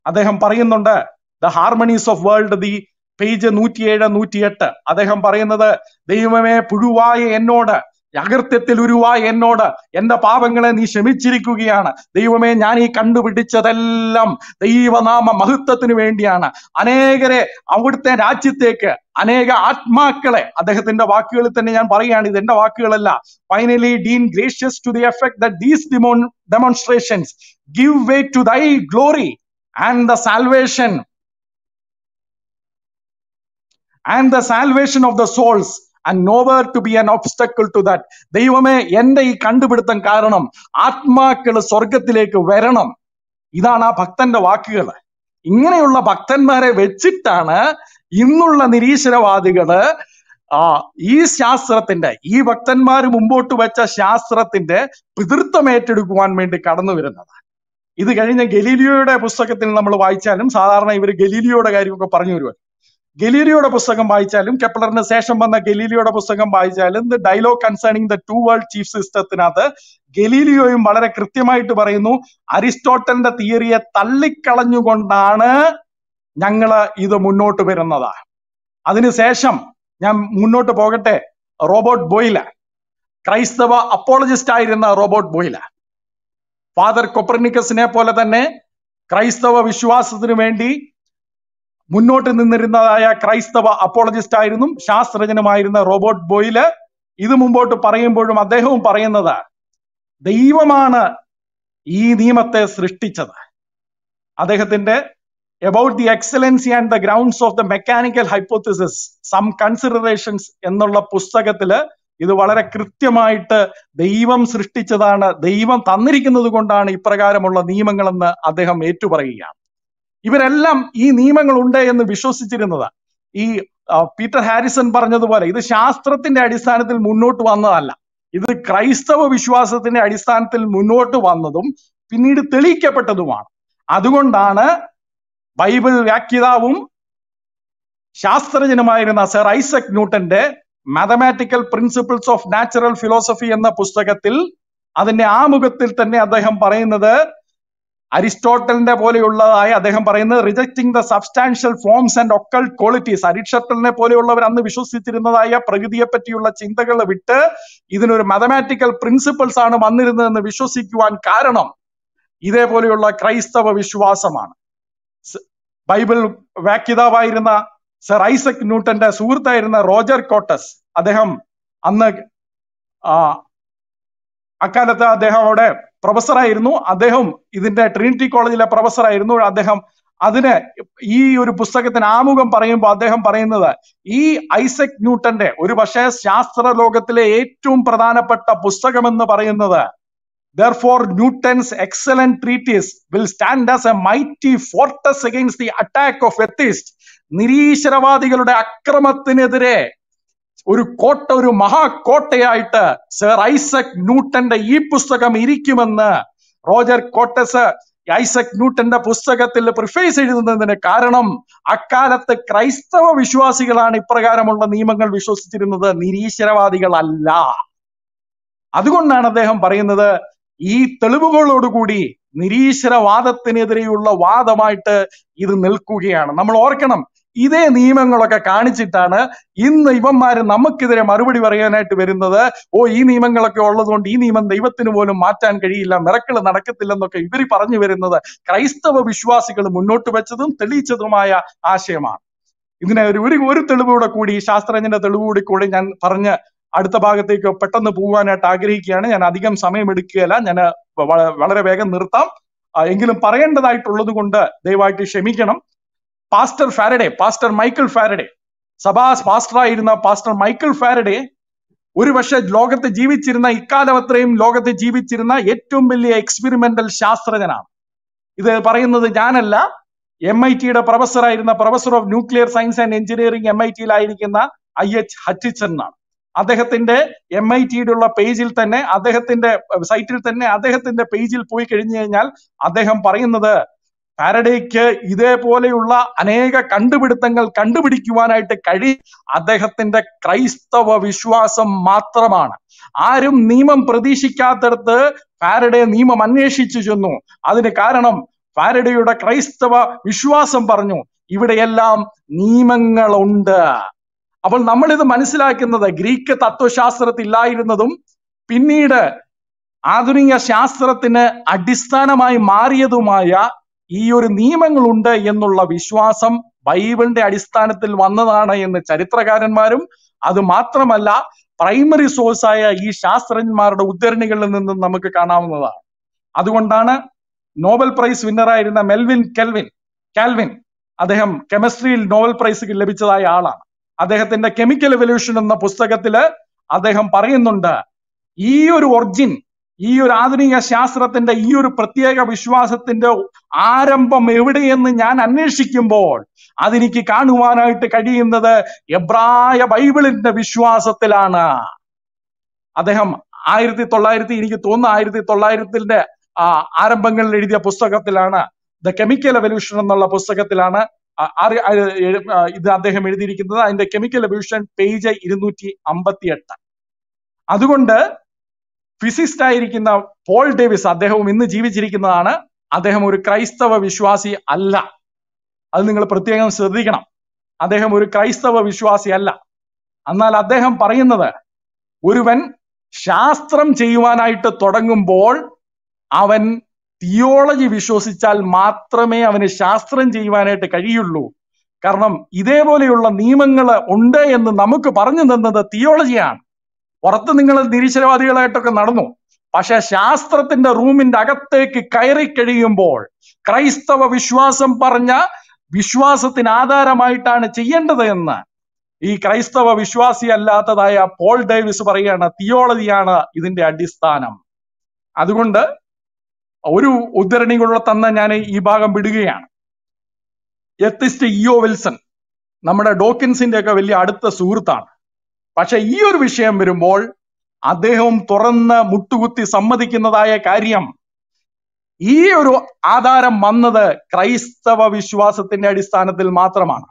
അദ്ദേഹം പറയുന്നുണ്ട് the harmonies of world the page നൂറ്റിയേഴ് നൂറ്റിയെട്ട് അദ്ദേഹം പറയുന്നത് ദൈവമേ പുഴുവായ എന്നോട് അകൃത്യത്തിൽ ഉരുവായി എന്നോട് എൻ്റെ പാപങ്ങളെ നീ ക്ഷമിച്ചിരിക്കുകയാണ് ദൈവമേ ഞാൻ ഈ കണ്ടുപിടിച്ചതെല്ലാം ദൈവനാമ മഹത്വത്തിന് വേണ്ടിയാണ് അനേകരെ അവിടുത്തെ രാജ്യത്തേക്ക് അനേക ആത്മാക്കളെ അദ്ദേഹത്തിന്റെ വാക്കുകളിൽ തന്നെ ഞാൻ പറയുകയാണ് ഇത് എന്റെ വാക്കുകളല്ല finally deign gracious to the effect that these demon demonstrations give way to thy glory and the salvation and the salvation of the souls and nowhere to be an obstacle to that ദൈവമേ എന്റെ ഈ കണ്ടുപിടുത്തം കാരണം ആത്മാക്കൾ സ്വർഗത്തിലേക്ക് വരണം ഇതാണ് ആ ഭക്തന്റെ വാക്കുകൾ ഇങ്ങനെയുള്ള ഭക്തന്മാരെ വെച്ചിട്ടാണ് ഇന്നുള്ള നിരീശ്വരവാദികള് ആ ഈ ശാസ്ത്രത്തിന്റെ ഈ ഭക്തന്മാർ മുമ്പോട്ട് വെച്ച ശാസ്ത്രത്തിന്റെ പിതൃത്വം ഏറ്റെടുക്കുവാൻ വേണ്ടി കടന്നു വരുന്നത് ഇത് കഴിഞ്ഞ ഗലീലിയോയുടെ പുസ്തകത്തിൽ നമ്മൾ വായിച്ചാലും സാധാരണ ഇവർ ഗലീലിയോയുടെ കാര്യമൊക്കെ പറഞ്ഞു വരുവാൻ ഗലീലിയോയുടെ പുസ്തകം വായിച്ചാലും കെപ്ലറിന് ശേഷം വന്ന ഗലീലിയോയുടെ പുസ്തകം വായിച്ചാലും the dialogue concerning the two world chief സിസ്റ്റത്തിനകത്ത് ഗലീലിയോയും വളരെ കൃത്യമായിട്ട് പറയുന്നു അരിസ്റ്റോട്ടലിന്റെ തിയറിയെ തള്ളിക്കളഞ്ഞുകൊണ്ടാണ് ഞങ്ങൾ ഇത് മുന്നോട്ട് വരുന്നത് അതിനുശേഷം ഞാൻ മുന്നോട്ട് പോകട്ടെ റോബോട്ട് ബോയില ക്രൈസ്തവ അപ്പോളജിസ്റ്റ് ആയിരുന്ന റോബോട്ട് ബോയില ഫാദർ കൊപ്രനിക്കസിനെ പോലെ തന്നെ ക്രൈസ്തവ വിശ്വാസത്തിനു വേണ്ടി മുന്നോട്ട് നിന്നിരുന്നതായ ക്രൈസ്തവ അപ്പോളജിസ്റ്റ് ആയിരുന്നു ശാസ്ത്രജ്ഞനുമായിരുന്ന റോബോട്ട് ബോയില് ഇത് മുമ്പോട്ട് പറയുമ്പോഴും അദ്ദേഹവും പറയുന്നത് ദൈവമാണ് ഈ നിയമത്തെ സൃഷ്ടിച്ചത് അദ്ദേഹത്തിന്റെ about the excellency and the grounds of the mechanical hypothesis some considerations എന്നുള്ള പുസ്തകത്തിൽ ഇത് വളരെ കൃത്യമായിട്ട് ദൈവം സൃഷ്ടിച്ചതാണ് ദൈവം തന്നിരിക്കുന്നത് കൊണ്ടാണ് ഇപ്രകാരമുള്ള നിയമങ്ങളെന്ന് അദ്ദേഹം ഏറ്റുപറയുകയാണ് ഇവരെല്ലാം ഈ നിയമങ്ങൾ ഉണ്ട് എന്ന് വിശ്വസിച്ചിരുന്നതാ ഈ പീറ്റർ ഹാരിസൺ പറഞ്ഞതുപോലെ ഇത് ശാസ്ത്രത്തിന്റെ അടിസ്ഥാനത്തിൽ മുന്നോട്ട് വന്നതല്ല ഇത് ക്രൈസ്തവ വിശ്വാസത്തിന്റെ അടിസ്ഥാനത്തിൽ മുന്നോട്ട് വന്നതും പിന്നീട് തെളിയിക്കപ്പെട്ടതുമാണ് അതുകൊണ്ടാണ് ബൈബിൾ വ്യാഖ്യതാവും ശാസ്ത്രജ്ഞനുമായിരുന്ന സർ ഐസക് ന്യൂട്ടന്റെ mathematical principles of natural philosophy എന്ന പുസ്തകത്തിൽ അതിന്റെ ആമുഖത്തിൽ തന്നെ അദ്ദേഹം പറയുന്നത് അരിസ്റ്റോട്ടലിന്റെ പോലെയുള്ളതായ അദ്ദേഹം പറയുന്നത് rejecting the substantial forms and occult qualities അരിസ്റ്റോട്ടലിനെ പോലെയുള്ളവർ അന്ന് വിശ്വസിച്ചിരുന്നതായ പ്രകൃതിയെ പറ്റിയുള്ള ചിന്തകൾ വിട്ട് ഇതിനൊരു മാത്തമാറ്റിക്കൽ പ്രിൻസിപ്പിൾസ് ആണ് വന്നിരുന്നതെന്ന് വിശ്വസിക്കുവാൻ കാരണം ഇതേപോലെയുള്ള ക്രൈസ്തവ വിശ്വാസമാണ് ബൈബിൾ വ്യാഖ്യതാവായിരുന്ന സർ ഐസക് ന്യൂട്ടന്റെ സുഹൃത്തായിരുന്ന റോജർ കോട്ടസ് അദ്ദേഹം അന്ന് അക്കാലത്ത് അദ്ദേഹം അവിടെ പ്രൊഫസറായിരുന്നു അദ്ദേഹം ഇതിന്റെ ട്രിനിറ്റി കോളേജിലെ പ്രൊഫസറായിരുന്നു അദ്ദേഹം അതിന് ഈ ഒരു പുസ്തകത്തിന് ആമുഖം പറയുമ്പോൾ അദ്ദേഹം പറയുന്നത് ഈ ഐസക് ന്യൂട്ടന്റെ ഒരു പക്ഷേ ശാസ്ത്ര ലോകത്തിലെ ഏറ്റവും പ്രധാനപ്പെട്ട പുസ്തകം എന്ന് പറയുന്നത് therefore Newton's excellent treatise will stand as a mighty fortress against the attack of atheist നിരീശ്വരവാദികളുടെ അക്രമത്തിനെതിരെ ഒരു കോട്ട ഒരു മഹാകോട്ടയായിട്ട് സർ ഐസക് ന്യൂട്ടന്റെ ഈ പുസ്തകം ഇരിക്കുമെന്ന് റോജർ കോട്ടസ് ഐസക് ന്യൂട്ടന്റെ പുസ്തകത്തിൽ പ്രിഫേസ് എഴുതുന്നതിന് കാരണം അക്കാലത്ത് ക്രൈസ്തവ വിശ്വാസികളാണ് ഇപ്രകാരമുള്ള നിയമങ്ങൾ വിശ്വസിച്ചിരുന്നത് നിരീശ്വരവാദികളല്ല അതുകൊണ്ടാണ് അദ്ദേഹം പറയുന്നത് ഈ തെളിവുകളോടുകൂടി നിരീശ്വരവാദത്തിനെതിരെയുള്ള വാദമായിട്ട് ഇത് നിൽക്കുകയാണ് നമ്മൾ ഓർക്കണം ഇതേ നിയമങ്ങളൊക്കെ കാണിച്ചിട്ടാണ് ഇന്ന് ഇവന്മാര് നമുക്കെതിരെ മറുപടി പറയാനായിട്ട് വരുന്നത് ഓ ഈ നിയമങ്ങളൊക്കെ ഉള്ളതുകൊണ്ട് ഈ നിയമം ദൈവത്തിന് പോലും മാറ്റാൻ കഴിയില്ല മിറക്കിൾ നടക്കത്തില്ലെന്നൊക്കെ ഇവർ പറഞ്ഞു വരുന്നത് ക്രൈസ്തവ വിശ്വാസികൾ മുന്നോട്ട് വെച്ചതും തെളിയിച്ചതുമായ ആശയമാണ് ഇതിനെ ഒരു ഒരു തെളിവൂടെ കൂടി ശാസ്ത്രജ്ഞന്റെ തെളിവുകൂടി കൂടി ഞാൻ പറഞ്ഞ് അടുത്ത ഭാഗത്തേക്ക് പെട്ടെന്ന് പോകാനായിട്ട് ആഗ്രഹിക്കുകയാണ് ഞാൻ അധികം സമയമെടുക്കുകയല്ല ഞാൻ വളരെ വേഗം നിർത്താം എങ്കിലും പറയേണ്ടതായിട്ടുള്ളത് കൊണ്ട് ദയവായിട്ട് ക്ഷമിക്കണം pastor Faraday pastor Michael Faraday സബാസ് പാസ്റ്ററായിരുന്ന പാസ്റ്റർ മൈക്കിൾ ഫാരഡെ ഒരു പക്ഷെ ലോകത്ത് ജീവിച്ചിരുന്ന ഇക്കാലം അത്രയും ലോകത്ത് ജീവിച്ചിരുന്ന ഏറ്റവും വലിയ എക്സ്പെരിമെന്റൽ ശാസ്ത്രജ്ഞനാണ് ഇത് പറയുന്നത് ഞാനല്ല എം ഐ ടിയുടെ പ്രൊഫസറായിരുന്ന professor of nuclear science and engineering M I ടിയിലായിരിക്കുന്ന ഐ എച്ച് ആണ് അദ്ദേഹത്തിന്റെ എം ഐ ടിയുടെ പേജിൽ തന്നെ അദ്ദേഹത്തിന്റെ സൈറ്റിൽ തന്നെ അദ്ദേഹത്തിന്റെ പേജിൽ പോയി കഴിഞ്ഞു കഴിഞ്ഞാൽ അദ്ദേഹം പറയുന്നത് പാരഡേക്ക് ഇതേപോലെയുള്ള അനേക കണ്ടുപിടുത്തങ്ങൾ കണ്ടുപിടിക്കുവാനായിട്ട് കഴി അദ്ദേഹത്തിന്റെ ക്രൈസ്തവ വിശ്വാസം മാത്രമാണ് ആരും നിയമം പ്രതീക്ഷിക്കാത്തടത്ത് പാരഡേ നിയമം അന്വേഷിച്ചു ചെന്നു അതിന് കാരണം പാരഡയുടെ ക്രൈസ്തവ വിശ്വാസം പറഞ്ഞു ഇവിടെയെല്ലാം നിയമങ്ങളുണ്ട് അപ്പോൾ നമ്മൾ ഇത് മനസ്സിലാക്കുന്നത് ഗ്രീക്ക് തത്വശാസ്ത്രത്തിൽ ഇല്ലായിരുന്നതും പിന്നീട് ആധുനിക ശാസ്ത്രത്തിന് അടിസ്ഥാനമായി മാറിയതുമായ ഈ ഒരു നിയമങ്ങളുണ്ട് എന്നുള്ള വിശ്വാസം ബൈബിളിന്റെ അടിസ്ഥാനത്തിൽ വന്നതാണ് എന്ന് ചരിത്രകാരന്മാരും അത് മാത്രമല്ല പ്രൈമറി സോഴ്സായ ഈ ശാസ്ത്രജ്ഞന്മാരുടെ ഉദ്ധരണികളിൽ നിന്നും നമുക്ക് കാണാവുന്നതാണ് അതുകൊണ്ടാണ് നോബൽ പ്രൈസ് വിന്നറായിരുന്ന മെൽവിൻ കെൽവിൻ കാൽവിൻ അദ്ദേഹം കെമിസ്ട്രിയിൽ നോബൽ പ്രൈസ് ലഭിച്ചതായ ആളാണ് അദ്ദേഹത്തിന്റെ കെമിക്കൽ എവല്യൂഷൻ എന്ന പുസ്തകത്തില് അദ്ദേഹം പറയുന്നുണ്ട് ഈ ഒരു ഒറിജിൻ ഈ ഒരു ആധുനിക ശാസ്ത്രത്തിന്റെ ഈ ഒരു പ്രത്യേക വിശ്വാസത്തിന്റെ ആരംഭം എവിടെയെന്ന് ഞാൻ അന്വേഷിക്കുമ്പോൾ അതെനിക്ക് കാണുവാനായിട്ട് കഴിയുന്നത് എബ്രായ ബൈബിളിന്റെ വിശ്വാസത്തിലാണ് അദ്ദേഹം ആയിരത്തി തൊള്ളായിരത്തി എനിക്ക് തോന്നുന്നു ആയിരത്തി തൊള്ളായിരത്തിന്റെ ആരംഭങ്ങളിൽ എഴുതിയ പുസ്തകത്തിലാണ് ദ കെമിക്കൽ എവല്യൂഷൻ എന്നുള്ള പുസ്തകത്തിലാണ് ഇത് അദ്ദേഹം എഴുതിയിരിക്കുന്നത് അതിന്റെ കെമിക്കൽ എവല്യൂഷൻ പേജ് ഇരുന്നൂറ്റി അമ്പത്തി എട്ട് അതുകൊണ്ട് ഫിസിസ്റ്റ് ആയിരിക്കുന്ന പോൾ ഡേവിസ് അദ്ദേഹവും ഇന്ന് ജീവിച്ചിരിക്കുന്നതാണ് അദ്ദേഹം ഒരു ക്രൈസ്തവ വിശ്വാസി അല്ല അത് നിങ്ങൾ പ്രത്യേകം ശ്രദ്ധിക്കണം അദ്ദേഹം ഒരു ക്രൈസ്തവ വിശ്വാസി അല്ല എന്നാൽ അദ്ദേഹം പറയുന്നത് ഒരുവൻ ശാസ്ത്രം ചെയ്യുവാനായിട്ട് തുടങ്ങുമ്പോൾ അവൻ തിയോളജി വിശ്വസിച്ചാൽ മാത്രമേ അവന് ശാസ്ത്രം ചെയ്യുവാനായിട്ട് കഴിയുള്ളൂ കാരണം ഇതേപോലെയുള്ള നിയമങ്ങൾ ഉണ്ട് എന്ന് നമുക്ക് പറഞ്ഞു തന്നത് തിയോളജിയാണ് പുറത്ത് നിങ്ങൾ നിരീശ്വരവാദികളായിട്ടൊക്കെ നടന്നു പക്ഷെ ശാസ്ത്രത്തിന്റെ റൂമിന്റെ അകത്തേക്ക് കയറി കഴിയുമ്പോൾ ക്രൈസ്തവ വിശ്വാസം പറഞ്ഞ വിശ്വാസത്തിന് ആധാരമായിട്ടാണ് ചെയ്യേണ്ടത് എന്ന് ഈ ക്രൈസ്തവ വിശ്വാസി അല്ലാത്തതായ പോൾ ഡേവിസ് പറയുകയാണ് തിയോളജിയാണ് ഇതിന്റെ അടിസ്ഥാനം അതുകൊണ്ട് ഒരു ഉദ്ധരണികളുടെ തന്ന ഞാൻ ഈ ഭാഗം വിടുകയാണ് എത്തിസ്റ്റ് ഇയോ വിൽസൺ നമ്മുടെ ഡോക്കിൻസിന്റെ ഒക്കെ വലിയ അടുത്ത സുഹൃത്താണ് പക്ഷെ ഈ ഒരു വിഷയം വരുമ്പോൾ അദ്ദേഹവും തുറന്ന് മുട്ടുകുത്തി സമ്മതിക്കുന്നതായ കാര്യം ഈ ഒരു ആധാരം വന്നത് ക്രൈസ്തവ വിശ്വാസത്തിന്റെ അടിസ്ഥാനത്തിൽ മാത്രമാണ്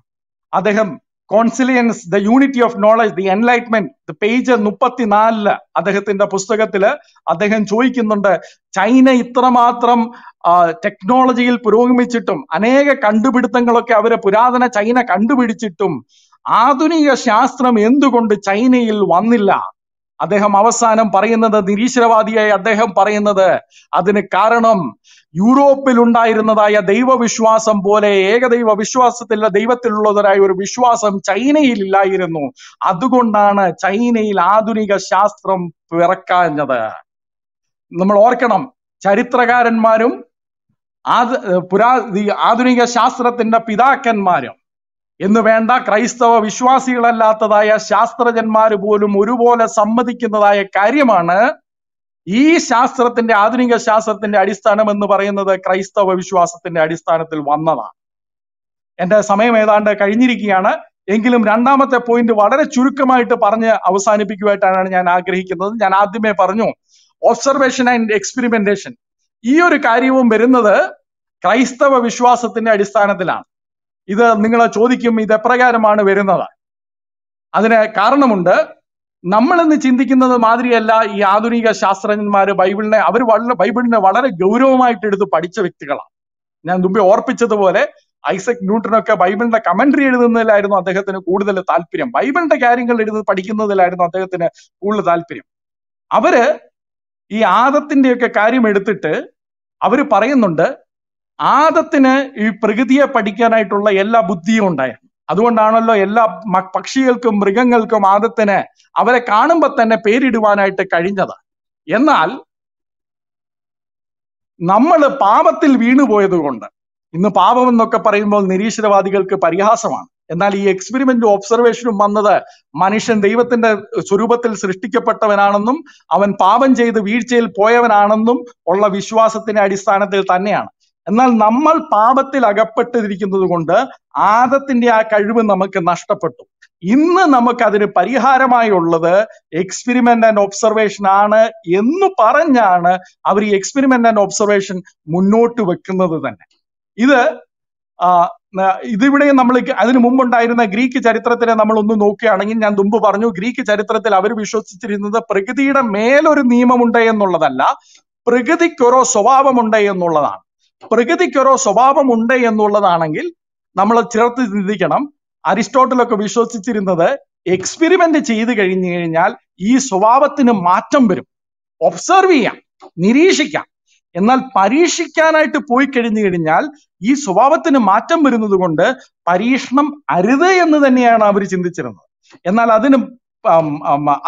അദ്ദേഹം consilience the unity of knowledge the enlightenment the page മുപ്പത്തിനാലില് അദ്ദേഹത്തിന്റെ പുസ്തകത്തില് അദ്ദേഹം ചോദിക്കുന്നുണ്ട് ചൈന ഇത്രമാത്രം ടെക്നോളജിയിൽ പുരോഗമിച്ചിട്ടും അനേക കണ്ടുപിടുത്തങ്ങളൊക്കെ അവര് പുരാതന ചൈന കണ്ടുപിടിച്ചിട്ടും ആധുനിക ശാസ്ത്രം എന്തുകൊണ്ട് ചൈനയിൽ വന്നില്ല അദ്ദേഹം അവസാനം പറയുന്നത് നിരീശ്വരവാദിയായി അദ്ദേഹം പറയുന്നത് അതിന് കാരണം യൂറോപ്പിൽ ഉണ്ടായിരുന്നതായ ദൈവവിശ്വാസം പോലെ ഏകദൈവ വിശ്വാസത്തിലെ ദൈവത്തിലുള്ളതരായ ഒരു വിശ്വാസം ചൈനയിൽ ഇല്ലായിരുന്നു അതുകൊണ്ടാണ് ചൈനയിൽ ആധുനിക ശാസ്ത്രം പിറക്കാഞ്ഞത് നമ്മൾ ഓർക്കണം ചരിത്രകാരന്മാരും ആ പുരാ ആധുനിക ശാസ്ത്രത്തിന്റെ പിതാക്കന്മാരും എന്ന് വേണ്ട ക്രൈസ്തവ വിശ്വാസികളല്ലാത്തതായ ശാസ്ത്രജ്ഞന്മാർ പോലും ഒരുപോലെ സമ്മതിക്കുന്നതായ കാര്യമാണ് ഈ ശാസ്ത്രത്തിന്റെ ആധുനിക ശാസ്ത്രത്തിന്റെ അടിസ്ഥാനം എന്ന് പറയുന്നത് ക്രൈസ്തവ വിശ്വാസത്തിന്റെ അടിസ്ഥാനത്തിൽ വന്നതാണ് എന്റെ സമയം ഏതാണ്ട് കഴിഞ്ഞിരിക്കുകയാണ് എങ്കിലും രണ്ടാമത്തെ പോയിന്റ് വളരെ ചുരുക്കമായിട്ട് പറഞ്ഞ് അവസാനിപ്പിക്കുവായിട്ടാണ് ഞാൻ ആഗ്രഹിക്കുന്നത് ഞാൻ ആദ്യമേ പറഞ്ഞു ഒബ്സർവേഷൻ ആൻഡ് എക്സ്പെരിമെന്റേഷൻ ഈ ഒരു കാര്യവും വരുന്നത് ക്രൈസ്തവ വിശ്വാസത്തിന്റെ അടിസ്ഥാനത്തിലാണ് ഇത് നിങ്ങൾ ചോദിക്കും ഇത് എപ്രകാരമാണ് വരുന്നത് അതിന് കാരണമുണ്ട് നമ്മൾ ഇന്ന് ചിന്തിക്കുന്നത് മാതിരിയല്ല ഈ ആധുനിക ശാസ്ത്രജ്ഞന്മാർ ബൈബിളിനെ അവർ വളരെ ബൈബിളിനെ വളരെ ഗൗരവമായിട്ട് എടുത്ത് പഠിച്ച വ്യക്തികളാണ് ഞാൻ മുമ്പേ ഓർപ്പിച്ചതുപോലെ ഐസക് ന്യൂട്ടനൊക്കെ ബൈബിളിന്റെ കമന്ററി എഴുതുന്നതിലായിരുന്നു അദ്ദേഹത്തിന് കൂടുതൽ താല്പര്യം ബൈബിളിന്റെ കാര്യങ്ങൾ എഴുതി പഠിക്കുന്നതിലായിരുന്നു അദ്ദേഹത്തിന് കൂടുതൽ താല്പര്യം അവര് ഈ ആദത്തിന്റെയൊക്കെ കാര്യം എടുത്തിട്ട് അവര് പറയുന്നുണ്ട് ആദത്തിന് ഈ പ്രകൃതിയെ പഠിക്കാനായിട്ടുള്ള എല്ലാ ബുദ്ധിയും ഉണ്ടായിരുന്നു അതുകൊണ്ടാണല്ലോ എല്ലാ പക്ഷികൾക്കും മൃഗങ്ങൾക്കും ആദത്തിന് അവരെ കാണുമ്പോൾ തന്നെ പേരിടുവാനായിട്ട് കഴിഞ്ഞത് എന്നാൽ നമ്മൾ പാപത്തിൽ വീണുപോയത് കൊണ്ട് ഇന്ന് പാപം എന്നൊക്കെ പറയുമ്പോൾ നിരീശ്വരവാദികൾക്ക് പരിഹാസമാണ് എന്നാൽ ഈ എക്സ്പെരിമെന്റും ഒബ്സർവേഷനും വന്നത് മനുഷ്യൻ ദൈവത്തിന്റെ സ്വരൂപത്തിൽ സൃഷ്ടിക്കപ്പെട്ടവനാണെന്നും അവൻ പാപം ചെയ്ത് വീഴ്ചയിൽ പോയവനാണെന്നും ഉള്ള വിശ്വാസത്തിന്റെ അടിസ്ഥാനത്തിൽ തന്നെയാണ് എന്നാൽ നമ്മൾ പാപത്തിൽ അകപ്പെട്ടിരിക്കുന്നത് കൊണ്ട് ആദത്തിന്റെ ആ കഴിവ് നമുക്ക് നഷ്ടപ്പെട്ടു ഇന്ന് നമുക്ക് അതിന് പരിഹാരമായി ഉള്ളത് എക്സ്പെരിമെന്റ് ആൻഡ് ഒബ്സർവേഷൻ ആണ് എന്ന് പറഞ്ഞാണ് അവർ ഈ എക്സ്പെരിമെന്റ് ആൻഡ് ഒബ്സർവേഷൻ മുന്നോട്ട് വെക്കുന്നത് തന്നെ ഇത് ഇതിവിടെ നമ്മൾ അതിനു മുമ്പുണ്ടായിരുന്ന ഗ്രീക്ക് ചരിത്രത്തിനെ നമ്മൾ ഒന്ന് നോക്കുകയാണെങ്കിൽ ഞാൻ മുമ്പ് പറഞ്ഞു ഗ്രീക്ക് ചരിത്രത്തിൽ അവർ വിശ്വസിച്ചിരുന്നത് പ്രകൃതിയുടെ മേലൊരു നിയമമുണ്ട് എന്നുള്ളതല്ല പ്രകൃതിക്കൊരോ സ്വഭാവമുണ്ട് എന്നുള്ളതാണ് പ്രകൃതിക്കൊരോ ഉണ്ട് എന്നുള്ളതാണെങ്കിൽ നമ്മൾ ചേർത്ത് ചിന്തിക്കണം അരിസ്റ്റോട്ടലൊക്കെ വിശ്വസിച്ചിരുന്നത് എക്സ്പെരിമെന്റ് ചെയ്ത് കഴിഞ്ഞു കഴിഞ്ഞാൽ ഈ സ്വഭാവത്തിന് മാറ്റം വരും ഒബ്സർവ് ചെയ്യാം നിരീക്ഷിക്കാം എന്നാൽ പരീക്ഷിക്കാനായിട്ട് പോയി കഴിഞ്ഞു കഴിഞ്ഞാൽ ഈ സ്വഭാവത്തിന് മാറ്റം വരുന്നത് കൊണ്ട് പരീക്ഷണം അരുത് എന്ന് തന്നെയാണ് അവർ ചിന്തിച്ചിരുന്നത് എന്നാൽ അതിന്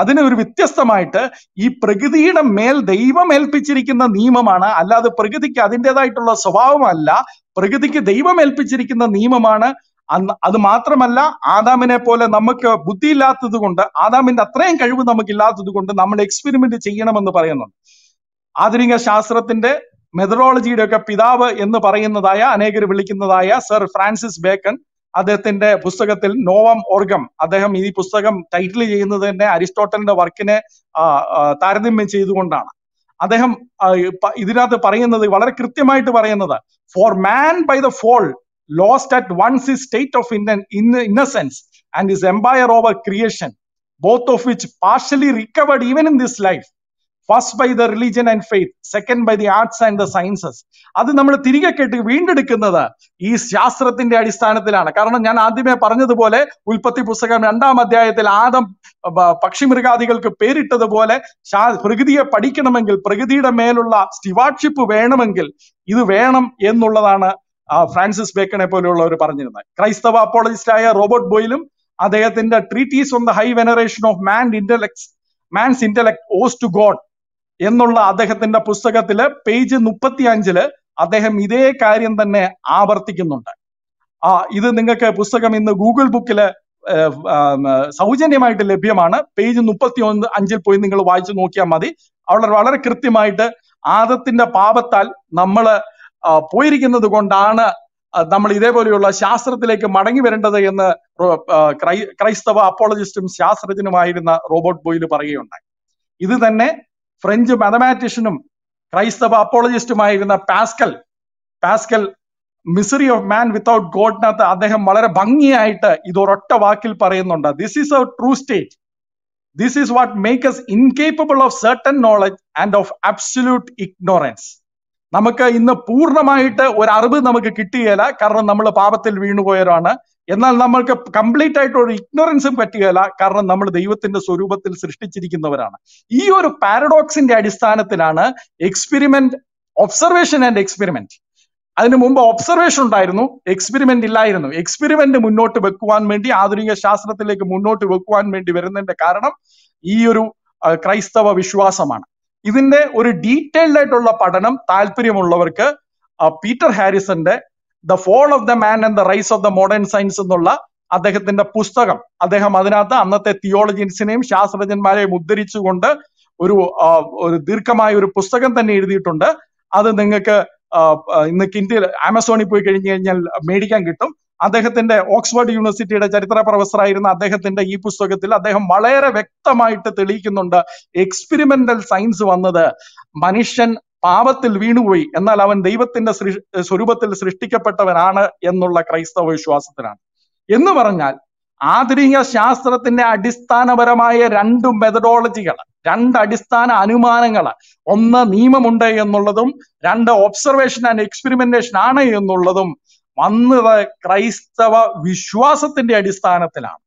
അതിനെ ഒരു വ്യത്യസ്തമായിട്ട് ഈ പ്രകൃതിയുടെ മേൽ ദൈവം ഏൽപ്പിച്ചിരിക്കുന്ന നിയമമാണ് അല്ലാതെ പ്രകൃതിക്ക് അതിൻ്റെതായിട്ടുള്ള സ്വഭാവമല്ല പ്രകൃതിക്ക് ദൈവം ഏൽപ്പിച്ചിരിക്കുന്ന നിയമമാണ് അത് മാത്രമല്ല ആദാമിനെ പോലെ നമുക്ക് ബുദ്ധിയില്ലാത്തത് കൊണ്ട് ആദാമിന്റെ അത്രയും കഴിവ് നമുക്കില്ലാത്തത് കൊണ്ട് നമ്മൾ എക്സ്പെരിമെന്റ് ചെയ്യണമെന്ന് പറയുന്നുണ്ട് ആധുനിക ശാസ്ത്രത്തിന്റെ മെതഡോളജിയുടെ ഒക്കെ പിതാവ് എന്ന് പറയുന്നതായ അനേകർ വിളിക്കുന്നതായ സർ ഫ്രാൻസിസ് ബേക്കൺ അദ്ദേഹത്തിന്റെ പുസ്തകത്തിൽ നോവം ഓർഗം അദ്ദേഹം ഈ പുസ്തകം ടൈറ്റിൽ ചെയ്യുന്നത് തന്നെ അരിസ്റ്റോട്ടലിന്റെ വർക്കിനെ താരതമ്യം ചെയ്തുകൊണ്ടാണ് അദ്ദേഹം ഇതിനകത്ത് പറയുന്നത് വളരെ കൃത്യമായിട്ട് പറയുന്നത് for man by the fall lost at once his state of innocence and his empire over creation both of which partially recovered even in this life first by the religion and faith second by the arts and the sciences അത് നമ്മൾ തിരികെ കേട്ട് വീണ്ടെടുക്കുന്നത് ഈ ശാസ്ത്രത്തിന്റെ അടിസ്ഥാനത്തിലാണ് കാരണം ഞാൻ ആദ്യമേ പറഞ്ഞതുപോലെ ഉൽപ്പത്തി പുസ്തകം രണ്ടാം അധ്യായത്തിൽ ആദം പക്ഷി മൃഗാദികൾക്ക് പേരിട്ടതുപോലെ പ്രകൃതിയെ പഠിക്കണമെങ്കിൽ പ്രകൃതിയുടെ മേലുള്ള സ്റ്റിവാർഷിപ്പ് വേണമെങ്കിൽ ഇത് വേണം എന്നുള്ളതാണ് ഫ്രാൻസിസ് ബേക്കണെ പോലെയുള്ളവർ പറഞ്ഞിരുന്നത് ക്രൈസ്തവ അപ്പോളജിസ്റ്റ് ആയ റോബർട്ട് ബോയിലും അദ്ദേഹത്തിന്റെ treatise on the high veneration of man intellect man's intellect owes to God എന്നുള്ള അദ്ദേഹത്തിന്റെ പുസ്തകത്തില് പേജ് മുപ്പത്തി അഞ്ചില് അദ്ദേഹം ഇതേ കാര്യം തന്നെ ആവർത്തിക്കുന്നുണ്ട് ആ ഇത് നിങ്ങൾക്ക് പുസ്തകം ഇന്ന് ഗൂഗിൾ ബുക്കില് സൗജന്യമായിട്ട് ലഭ്യമാണ് പേജ് മുപ്പത്തി ഒന്ന് അഞ്ചിൽ പോയി നിങ്ങൾ വായിച്ചു നോക്കിയാൽ മതി അവിടെ വളരെ കൃത്യമായിട്ട് ആദത്തിന്റെ പാപത്താൽ നമ്മൾ പോയിരിക്കുന്നത് കൊണ്ടാണ് നമ്മൾ ഇതേപോലെയുള്ള ശാസ്ത്രത്തിലേക്ക് മടങ്ങി വരേണ്ടത് എന്ന് ക്രൈസ്തവ അപ്പോളജിസ്റ്റും ശാസ്ത്രജ്ഞനുമായിരുന്ന റോബോട്ട് ബോയിൽ പറയുകയുണ്ടായി ഇത് തന്നെ ഫ്രഞ്ച് മാത്തമാറ്റീഷ്യനും ക്രൈസ്തവ അപ്പോളജിസ്റ്റുമായിരുന്ന Pascal Pascal misery of man without ഗോഡിനകത്ത് അദ്ദേഹം വളരെ ഭംഗിയായിട്ട് ഇത് ഒരൊറ്റ വാക്കിൽ പറയുന്നുണ്ട് this is a true state this is what makes incapable of certain knowledge and of absolute ignorance നമുക്ക് ഇന്ന് പൂർണ്ണമായിട്ട് ഒരു അറിവ് നമുക്ക് കിട്ടുകയില്ല കാരണം നമ്മൾ പാപത്തിൽ വീണുപോയവരാണ് എന്നാൽ നമ്മൾക്ക് കംപ്ലീറ്റ് ആയിട്ട് ഒരു ഇഗ്നോറൻസും പറ്റുകയില്ല കാരണം നമ്മൾ ദൈവത്തിന്റെ സ്വരൂപത്തിൽ സൃഷ്ടിച്ചിരിക്കുന്നവരാണ് ഈ ഒരു പാരഡോക്സിന്റെ അടിസ്ഥാനത്തിലാണ് എക്സ്പെരിമെന്റ് ഒബ്സർവേഷൻ ആൻഡ് എക്സ്പെരിമെന്റ് അതിനു മുമ്പ് ഒബ്സർവേഷൻ ഉണ്ടായിരുന്നു എക്സ്പെരിമെന്റ് ഇല്ലായിരുന്നു എക്സ്പെരിമെന്റ് മുന്നോട്ട് വെക്കുവാൻ വേണ്ടി ആധുനിക ശാസ്ത്രത്തിലേക്ക് മുന്നോട്ട് വെക്കുവാൻ വേണ്ടി വരുന്നതിന്റെ കാരണം ഈ ഒരു ക്രൈസ്തവ വിശ്വാസമാണ് ഇതിന്റെ ഒരു ഡീറ്റെയിൽഡ് ആയിട്ടുള്ള പഠനം താല്പര്യമുള്ളവർക്ക് പീറ്റർ ഹാരിസന്റെ the fall of the man and the rise of the modern science എന്നുള്ള അദ്ദേഹത്തിന്റെ പുസ്തകം അദ്ദേഹം അതിനകത്ത് അന്നത്തെ തിയോളജിൻസിനെയും ശാസ്ത്രജ്ഞന്മാരെയും ഉദ്ധരിച്ചുകൊണ്ട് ഒരു ഒരു ദീർഘമായ ഒരു പുസ്തകം തന്നെ എഴുതിയിട്ടുണ്ട് അത് നിങ്ങൾക്ക് ഇന്ന് കിൻഡിൽ ആമസോണിൽ പോയി കഴിഞ്ഞു കഴിഞ്ഞാൽ മേടിക്കാൻ കിട്ടും അദ്ദേഹത്തിന്റെ ഓക്സ്ഫോർഡ് യൂണിവേഴ്സിറ്റിയുടെ ചരിത്ര പ്രൊഫസറായിരുന്ന അദ്ദേഹത്തിന്റെ ഈ പുസ്തകത്തിൽ അദ്ദേഹം വളരെ വ്യക്തമായിട്ട് തെളിയിക്കുന്നുണ്ട് എക്സ്പെരിമെന്റൽ സയൻസ് വന്നത് മനുഷ്യൻ പാപത്തിൽ വീണുപോയി എന്നാൽ അവൻ ദൈവത്തിന്റെ സ്വരൂപത്തിൽ സൃഷ്ടിക്കപ്പെട്ടവനാണ് എന്നുള്ള ക്രൈസ്തവ വിശ്വാസത്തിലാണ് എന്ന് പറഞ്ഞാൽ ആധുനിക ശാസ്ത്രത്തിന്റെ അടിസ്ഥാനപരമായ രണ്ട് മെത്തഡോളജികൾ രണ്ട് അടിസ്ഥാന അനുമാനങ്ങൾ ഒന്ന് നിയമമുണ്ട് എന്നുള്ളതും രണ്ട് ഒബ്സർവേഷൻ ആൻഡ് എക്സ്പെരിമെന്റേഷൻ ആണ് എന്നുള്ളതും വന്നത് ക്രൈസ്തവ വിശ്വാസത്തിന്റെ അടിസ്ഥാനത്തിലാണ്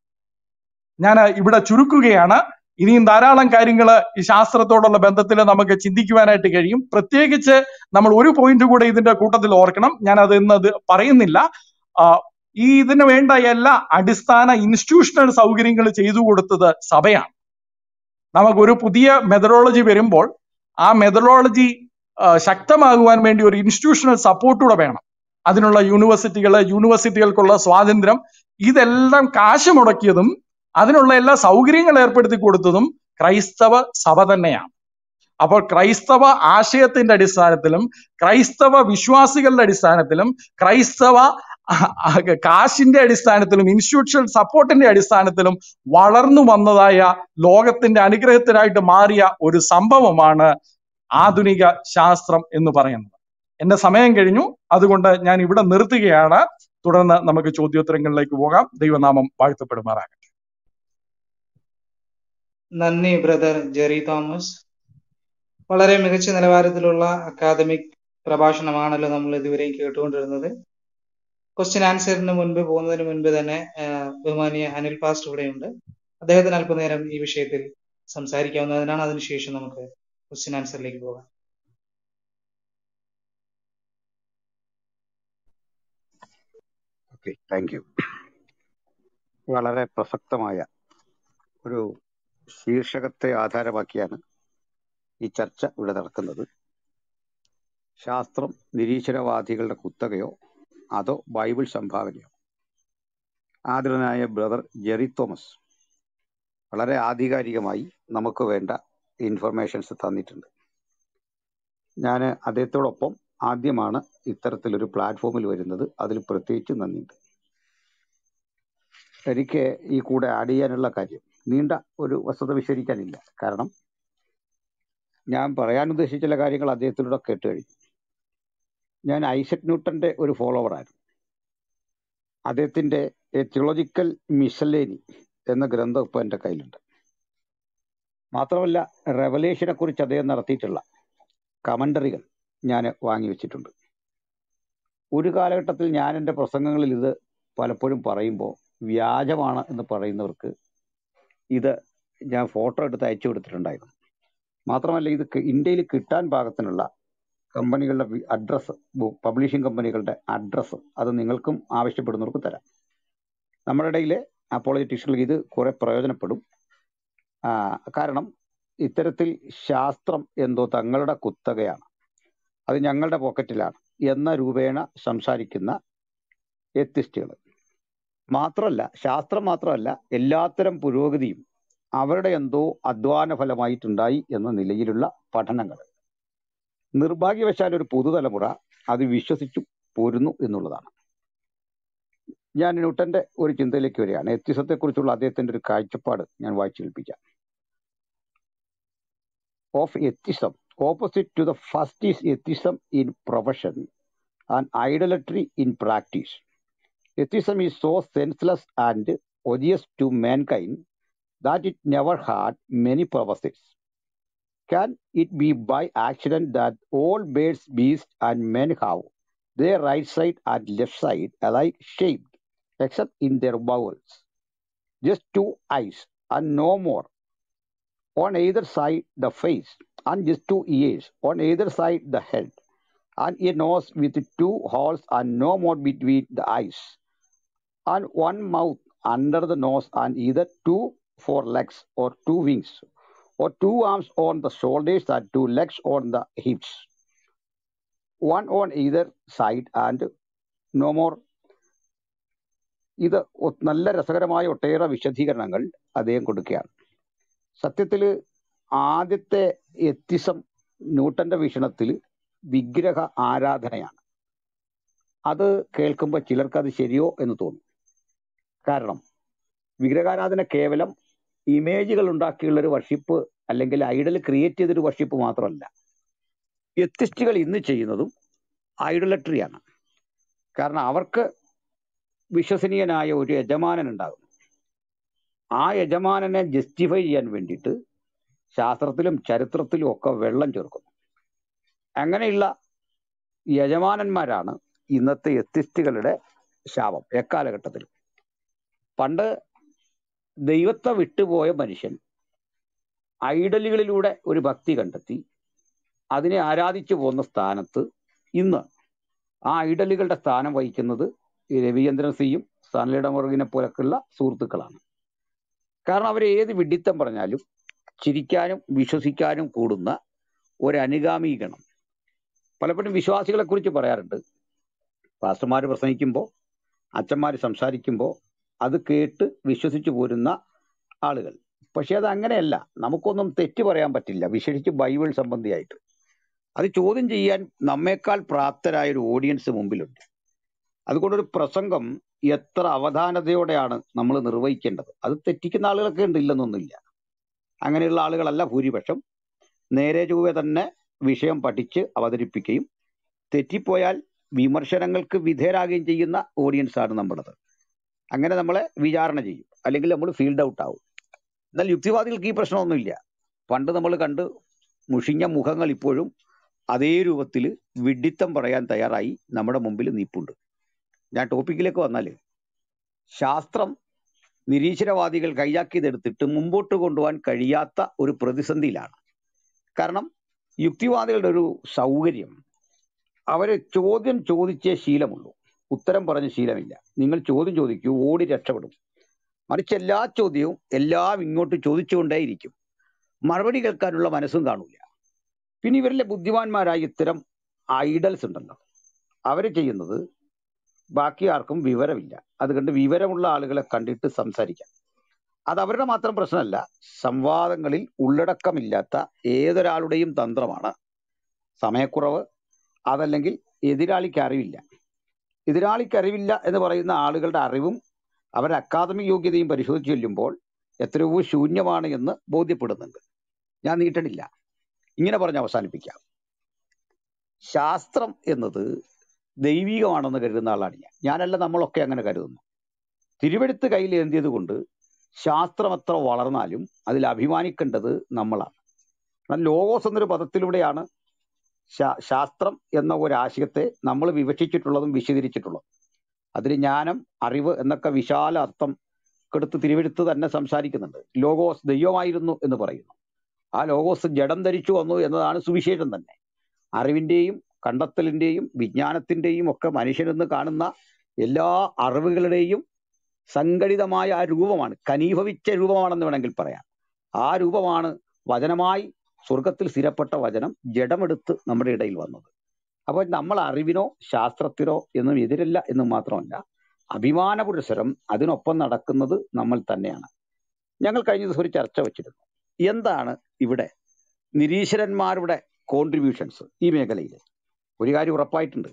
ഞാൻ ഇവിടെ ചുരുക്കുകയാണ് ഇനിയും ധാരാളം കാര്യങ്ങൾ ഈ ശാസ്ത്രത്തോടുള്ള ബന്ധത്തിൽ നമുക്ക് ചിന്തിക്കുവാനായിട്ട് കഴിയും പ്രത്യേകിച്ച് നമ്മൾ ഒരു പോയിന്റ് കൂടെ ഇതിന്റെ കൂട്ടത്തിൽ ഓർക്കണം ഞാൻ അത് ഇന്നത് പറയുന്നില്ല ഈ ഇതിന് വേണ്ട എല്ലാ അടിസ്ഥാന ഇൻസ്റ്റിറ്റ്യൂഷണൽ സൗകര്യങ്ങൾ ചെയ്തു കൊടുത്തത് സഭയാണ് നമുക്കൊരു പുതിയ മെതഡോളജി വരുമ്പോൾ ആ മെതഡോളജി ശക്തമാകുവാൻ വേണ്ടി ഒരു ഇൻസ്റ്റിറ്റ്യൂഷണൽ സപ്പോർട്ടൂടെ വേണം അതിനുള്ള യൂണിവേഴ്സിറ്റികൾ യൂണിവേഴ്സിറ്റികൾക്കുള്ള സ്വാതന്ത്ര്യം ഇതെല്ലാം കാശ് മുടക്കിയതും അതിനുള്ള എല്ലാ സൗകര്യങ്ങളും ഏർപ്പെടുത്തി കൊടുത്തതും ക്രൈസ്തവ സഭ തന്നെയാണ് അപ്പോൾ ക്രൈസ്തവ ആശയത്തിന്റെ അടിസ്ഥാനത്തിലും ക്രൈസ്തവ വിശ്വാസികളുടെ അടിസ്ഥാനത്തിലും ക്രൈസ്തവ കാശിന്റെ അടിസ്ഥാനത്തിലും ഇൻസ്റ്റിറ്റ്യൂഷണൽ സപ്പോർട്ടിന്റെ അടിസ്ഥാനത്തിലും വളർന്നു വന്നതായ ലോകത്തിന്റെ അനുഗ്രഹത്തിനായിട്ട് മാറിയ ഒരു സംഭവമാണ് ആധുനിക ശാസ്ത്രം എന്ന് പറയുന്നത് എന്റെ സമയം കഴിഞ്ഞു അതുകൊണ്ട് ഞാൻ ഇവിടെ നിർത്തുകയാണ് തുടർന്ന് നമുക്ക് ചോദ്യോത്തരങ്ങളിലേക്ക് പോകാം ദൈവനാമം വാഴ്ത്തപ്പെടുമാറാകട്ടെ നന്ദി ബ്രദർ ജെറി തോമസ് വളരെ മികച്ച നിലവാരത്തിലുള്ള അക്കാദമിക് പ്രഭാഷണമാണല്ലോ നമ്മൾ ഇതുവരെയും കേട്ടുകൊണ്ടിരുന്നത് ക്വസ്റ്റ്യൻ ആൻസറിന് മുൻപ് പോകുന്നതിന് മുൻപ് തന്നെ ബഹുമാനിയ അനിൽ പാസ്റ്റ് ഇവിടെയുണ്ട് അദ്ദേഹത്തിന് അല്പനേരം ഈ വിഷയത്തിൽ സംസാരിക്കാവുന്നതിനാണ് അതിനുശേഷം നമുക്ക് ക്വസ്റ്റ്യൻ ആൻസറിലേക്ക് പോകാം ഓക്കെ താങ്ക് യു വളരെ പ്രസക്തമായ ഒരു ശീർഷകത്തെ ആധാരമാക്കിയാണ് ഈ ചർച്ച ഇവിടെ നടക്കുന്നത് ശാസ്ത്രം നിരീശ്വരവാദികളുടെ കുത്തകയോ അതോ ബൈബിൾ സംഭാവനയോ ആദരനായ ബ്രദർ ജെറി തോമസ് വളരെ ആധികാരികമായി നമുക്ക് വേണ്ട ഇൻഫർമേഷൻസ് തന്നിട്ടുണ്ട് ഞാൻ അദ്ദേഹത്തോടൊപ്പം ആദ്യമാണ് ഇത്തരത്തിലൊരു പ്ലാറ്റ്ഫോമിൽ വരുന്നത് അതിൽ പ്രത്യേകിച്ച് നന്ദിയുണ്ട് എനിക്ക് ഈ കൂടെ ആഡ് ചെയ്യാനുള്ള കാര്യം നീണ്ട ഒരു വസ്തുത വിശ്വസിക്കാനില്ല കാരണം ഞാൻ പറയാൻ ഉദ്ദേശിച്ച ചില കാര്യങ്ങൾ അദ്ദേഹത്തിലൂടെ കേട്ട് കഴിഞ്ഞു ഞാൻ ഐസക് ന്യൂട്ടന്റെ ഒരു ഫോളോവർ അദ്ദേഹത്തിൻ്റെ അദ്ദേഹത്തിന്റെ തിയോളജിക്കൽ മിസലേനി എന്ന ഗ്രന്ഥം ഇപ്പോൾ എൻ്റെ കയ്യിലുണ്ട് മാത്രമല്ല റെവലേഷനെ കുറിച്ച് അദ്ദേഹം നടത്തിയിട്ടുള്ള കമൻ്ററികൾ ഞാൻ വാങ്ങി വെച്ചിട്ടുണ്ട് ഒരു കാലഘട്ടത്തിൽ ഞാൻ എൻ്റെ പ്രസംഗങ്ങളിൽ ഇത് പലപ്പോഴും പറയുമ്പോൾ വ്യാജമാണ് എന്ന് പറയുന്നവർക്ക് ഇത് ഞാൻ ഫോട്ടോ എടുത്ത് അയച്ചു കൊടുത്തിട്ടുണ്ടായിരുന്നു മാത്രമല്ല ഇത് ഇന്ത്യയിൽ കിട്ടാൻ പാകത്തിനുള്ള കമ്പനികളുടെ അഡ്രസ്സ് പബ്ലിഷിംഗ് കമ്പനികളുടെ അഡ്രസ്സ് അത് നിങ്ങൾക്കും ആവശ്യപ്പെടുന്നവർക്ക് തരാം നമ്മുടെ ഇടയിൽ അപ്പോളജറ്റിക്സിലേക്ക് ഇത് കുറേ പ്രയോജനപ്പെടും കാരണം ഇത്തരത്തിൽ ശാസ്ത്രം എന്തോ തങ്ങളുടെ കുത്തകയാണ് അത് ഞങ്ങളുടെ പോക്കറ്റിലാണ് എന്ന രൂപേണ സംസാരിക്കുന്ന എത്തിസ്റ്റുകൾ മാത്രമല്ല ശാസ്ത്രം മാത്രമല്ല എല്ലാത്തരം പുരോഗതിയും അവരുടെ എന്തോ അധ്വാന ഫലമായിട്ടുണ്ടായി എന്ന നിലയിലുള്ള പഠനങ്ങൾ നിർഭാഗ്യവശാൽ ഒരു പുതുതലമുറ അത് വിശ്വസിച്ചു പോരുന്നു എന്നുള്ളതാണ് ഞാൻ ന്യൂട്ടന്റെ ഒരു ചിന്തയിലേക്ക് വരികയാണ് എത്തിസത്തെക്കുറിച്ചുള്ള അദ്ദേഹത്തിന്റെ ഒരു കാഴ്ചപ്പാട് ഞാൻ വായിച്ചു കേൾപ്പിക്കാം of atheism opposite to the first is atheism in profession and idolatry in practice. Atheism is so senseless and odious to mankind that it never had many purposes. Can it be by accident that all birds, beasts, and men have their right side and left side alike shaped, except in their bowels? Just two eyes and no more. On either side, the face and his two ears on either side the head, and a nose with two holes and no more between the eyes, and one mouth under the nose and either two four legs or two wings, or two arms on the shoulders and two legs on the hips, one on either side and no more. ഇത് നല്ല രസകരമായ ഒട്ടേറെ വിശദീകരണങ്ങൾ അദ്ദേഹം കൊടുക്കുകയാണ് സത്യത്തിൽ ആദ്യത്തെ atheism ന്യൂട്ടന്റെ വീക്ഷണത്തിൽ വിഗ്രഹ ആരാധനയാണ് അത് കേൾക്കുമ്പോൾ ചിലർക്ക് അത് ശരിയോ എന്ന് തോന്നും കാരണം വിഗ്രഹാരാധന കേവലം ഇമേജുകൾ ഉണ്ടാക്കിയുള്ളൊരു വർഷിപ്പ് അല്ലെങ്കിൽ ഐഡൽ ക്രിയേറ്റ് ചെയ്തൊരു വർഷിപ്പ് മാത്രമല്ല എത്തിസ്റ്റുകൾ ഇന്ന് ചെയ്യുന്നതും ഐഡലട്രിയാണ് കാരണം അവർക്ക് വിശ്വസനീയനായ ഒരു യജമാനൻ ഉണ്ടാകും ആ യജമാനനെ ജസ്റ്റിഫൈ ചെയ്യാൻ വേണ്ടിയിട്ട് ശാസ്ത്രത്തിലും ചരിത്രത്തിലും ഒക്കെ വെള്ളം ചേർക്കുന്നു അങ്ങനെയുള്ള യജമാനന്മാരാണ് ഇന്നത്തെ എത്തിസ്റ്റുകളുടെ ശാപം എക്കാലഘട്ടത്തിൽ പണ്ട് ദൈവത്തെ വിട്ടുപോയ മനുഷ്യൻ ഐഡലുകളിലൂടെ ഒരു ഭക്തി കണ്ടെത്തി അതിനെ ആരാധിച്ചു പോകുന്ന സ്ഥാനത്ത് ഇന്ന് ആ ഐഡലുകളുടെ സ്ഥാനം വഹിക്കുന്നത് രവിചന്ദ്രൻ സിയും സനലിടമുറകിനെ പോലൊക്കെയുള്ള സുഹൃത്തുക്കളാണ് കാരണം അവർ ഏത് വിഡിത്തം പറഞ്ഞാലും ചിരിക്കാനും വിശ്വസിക്കാനും കൂടുന്ന ഒരു അനുഗാമി ഗണം പലപ്പോഴും കുറിച്ച് പറയാറുണ്ട് പാസ്റ്റർമാർ പ്രസംഗിക്കുമ്പോൾ അച്ഛന്മാർ സംസാരിക്കുമ്പോൾ അത് കേട്ട് വിശ്വസിച്ചു പോരുന്ന ആളുകൾ പക്ഷേ അത് അങ്ങനെയല്ല നമുക്കൊന്നും തെറ്റ് പറയാൻ പറ്റില്ല വിശേഷിച്ച് ബൈബിൾ സംബന്ധിയായിട്ട് അത് ചോദ്യം ചെയ്യാൻ നമ്മേക്കാൾ പ്രാപ്തരായ ഒരു ഓഡിയൻസ് മുമ്പിലുണ്ട് അതുകൊണ്ടൊരു പ്രസംഗം എത്ര അവധാനതയോടെയാണ് നമ്മൾ നിർവഹിക്കേണ്ടത് അത് തെറ്റിക്കുന്ന ആളുകളൊക്കെ ഉണ്ട് ഇല്ലെന്നൊന്നുമില്ല അങ്ങനെയുള്ള ആളുകളല്ല ഭൂരിപക്ഷം നേരെ ചൊവ്വെ തന്നെ വിഷയം പഠിച്ച് അവതരിപ്പിക്കുകയും തെറ്റിപ്പോയാൽ വിമർശനങ്ങൾക്ക് വിധേയരാകുകയും ചെയ്യുന്ന ഓഡിയൻസാണ് നമ്മളത് അങ്ങനെ നമ്മളെ വിചാരണ ചെയ്യും അല്ലെങ്കിൽ നമ്മൾ ഫീൽഡ് ഔട്ട് ആവും എന്നാൽ യുക്തിവാദികൾക്ക് ഈ പ്രശ്നമൊന്നുമില്ല പണ്ട് നമ്മൾ കണ്ട് മുഷിഞ്ഞ മുഖങ്ങൾ ഇപ്പോഴും അതേ രൂപത്തിൽ വിഡിത്തം പറയാൻ തയ്യാറായി നമ്മുടെ മുമ്പിൽ നിപ്പുണ്ട് ഞാൻ ടോപ്പിക്കിലേക്ക് വന്നാൽ ശാസ്ത്രം നിരീശ്വരവാദികൾ കൈയാക്കിയതെടുത്തിട്ട് മുമ്പോട്ട് കൊണ്ടുപോകാൻ കഴിയാത്ത ഒരു പ്രതിസന്ധിയിലാണ് കാരണം യുക്തിവാദികളുടെ ഒരു സൗകര്യം അവരെ ചോദ്യം ചോദിച്ചേ ശീലമുള്ളൂ ഉത്തരം പറഞ്ഞ ശീലമില്ല നിങ്ങൾ ചോദ്യം ചോദിക്കൂ ഓടി രക്ഷപ്പെടും മറിച്ച് എല്ലാ ചോദ്യവും എല്ലാം ഇങ്ങോട്ട് ചോദിച്ചുകൊണ്ടേയിരിക്കും മറുപടി കേൾക്കാനുള്ള മനസ്സും കാണില്ല പിന്നെ ഇവരിലെ ബുദ്ധിമാന്മാരായ ഇത്തരം ഐഡൽസ് ഉണ്ടല്ലോ അവർ ചെയ്യുന്നത് ബാക്കി ആർക്കും വിവരമില്ല അതുകൊണ്ട് വിവരമുള്ള ആളുകളെ കണ്ടിട്ട് സംസാരിക്കാം അത് അവരുടെ മാത്രം പ്രശ്നമല്ല സംവാദങ്ങളിൽ ഉള്ളടക്കമില്ലാത്ത ഏതൊരാളുടെയും തന്ത്രമാണ് സമയക്കുറവ് അതല്ലെങ്കിൽ എതിരാളിക്ക് അറിവില്ല എതിരാളിക്ക് അറിവില്ല എന്ന് പറയുന്ന ആളുകളുടെ അറിവും അവരുടെ അക്കാദമിക് യോഗ്യതയും പരിശോധിച്ച് ചെല്ലുമ്പോൾ എത്രയോ ശൂന്യമാണ് എന്ന് ബോധ്യപ്പെടുന്നുണ്ട് ഞാൻ നീട്ടണില്ല ഇങ്ങനെ പറഞ്ഞ് അവസാനിപ്പിക്കാം ശാസ്ത്രം എന്നത് ദൈവികമാണെന്ന് കരുതുന്ന ആളാണ് ഞാൻ ഞാനല്ല നമ്മളൊക്കെ അങ്ങനെ കരുതുന്നു തിരുവെടുത്ത് കയ്യിലേന്തിയത് കൊണ്ട് ശാസ്ത്രം എത്ര വളർന്നാലും അതിൽ അഭിമാനിക്കേണ്ടത് നമ്മളാണ് കാരണം ലോകോസ് എന്നൊരു പദത്തിലൂടെയാണ് ശാസ്ത്രം എന്ന ഒരാശയത്തെ നമ്മൾ വിവക്ഷിച്ചിട്ടുള്ളതും വിശദീകരിച്ചിട്ടുള്ളതും അതിൽ ജ്ഞാനം അറിവ് എന്നൊക്കെ വിശാല അർത്ഥം കെടുത്ത് തിരുവെടുത്ത് തന്നെ സംസാരിക്കുന്നുണ്ട് ലോകോസ് ദൈവമായിരുന്നു എന്ന് പറയുന്നു ആ ലോകോസ് ജഡം ധരിച്ചു വന്നു എന്നതാണ് സുവിശേഷം തന്നെ അറിവിൻ്റെയും കണ്ടെത്തലിൻ്റെയും വിജ്ഞാനത്തിൻ്റെയും ഒക്കെ മനുഷ്യനെന്ന് കാണുന്ന എല്ലാ അറിവുകളുടെയും സംഘടിതമായ ആ രൂപമാണ് കനീഭവിച്ച രൂപമാണെന്ന് വേണമെങ്കിൽ പറയാം ആ രൂപമാണ് വചനമായി സ്വർഗത്തിൽ സ്ഥിരപ്പെട്ട വചനം ജഡമെടുത്ത് നമ്മുടെ ഇടയിൽ വന്നത് അപ്പോൾ നമ്മൾ അറിവിനോ ശാസ്ത്രത്തിനോ എന്നും എതിരല്ല എന്നും മാത്രമല്ല അഭിമാന പുരുഷരം അതിനൊപ്പം നടക്കുന്നത് നമ്മൾ തന്നെയാണ് ഞങ്ങൾ കഴിഞ്ഞ ദിവസം ഒരു ചർച്ച വച്ചിരുന്നു എന്താണ് ഇവിടെ നിരീശ്വരന്മാരുടെ കോൺട്രിബ്യൂഷൻസ് ഈ മേഖലയിൽ ഒരു കാര്യം ഉറപ്പായിട്ടുണ്ട്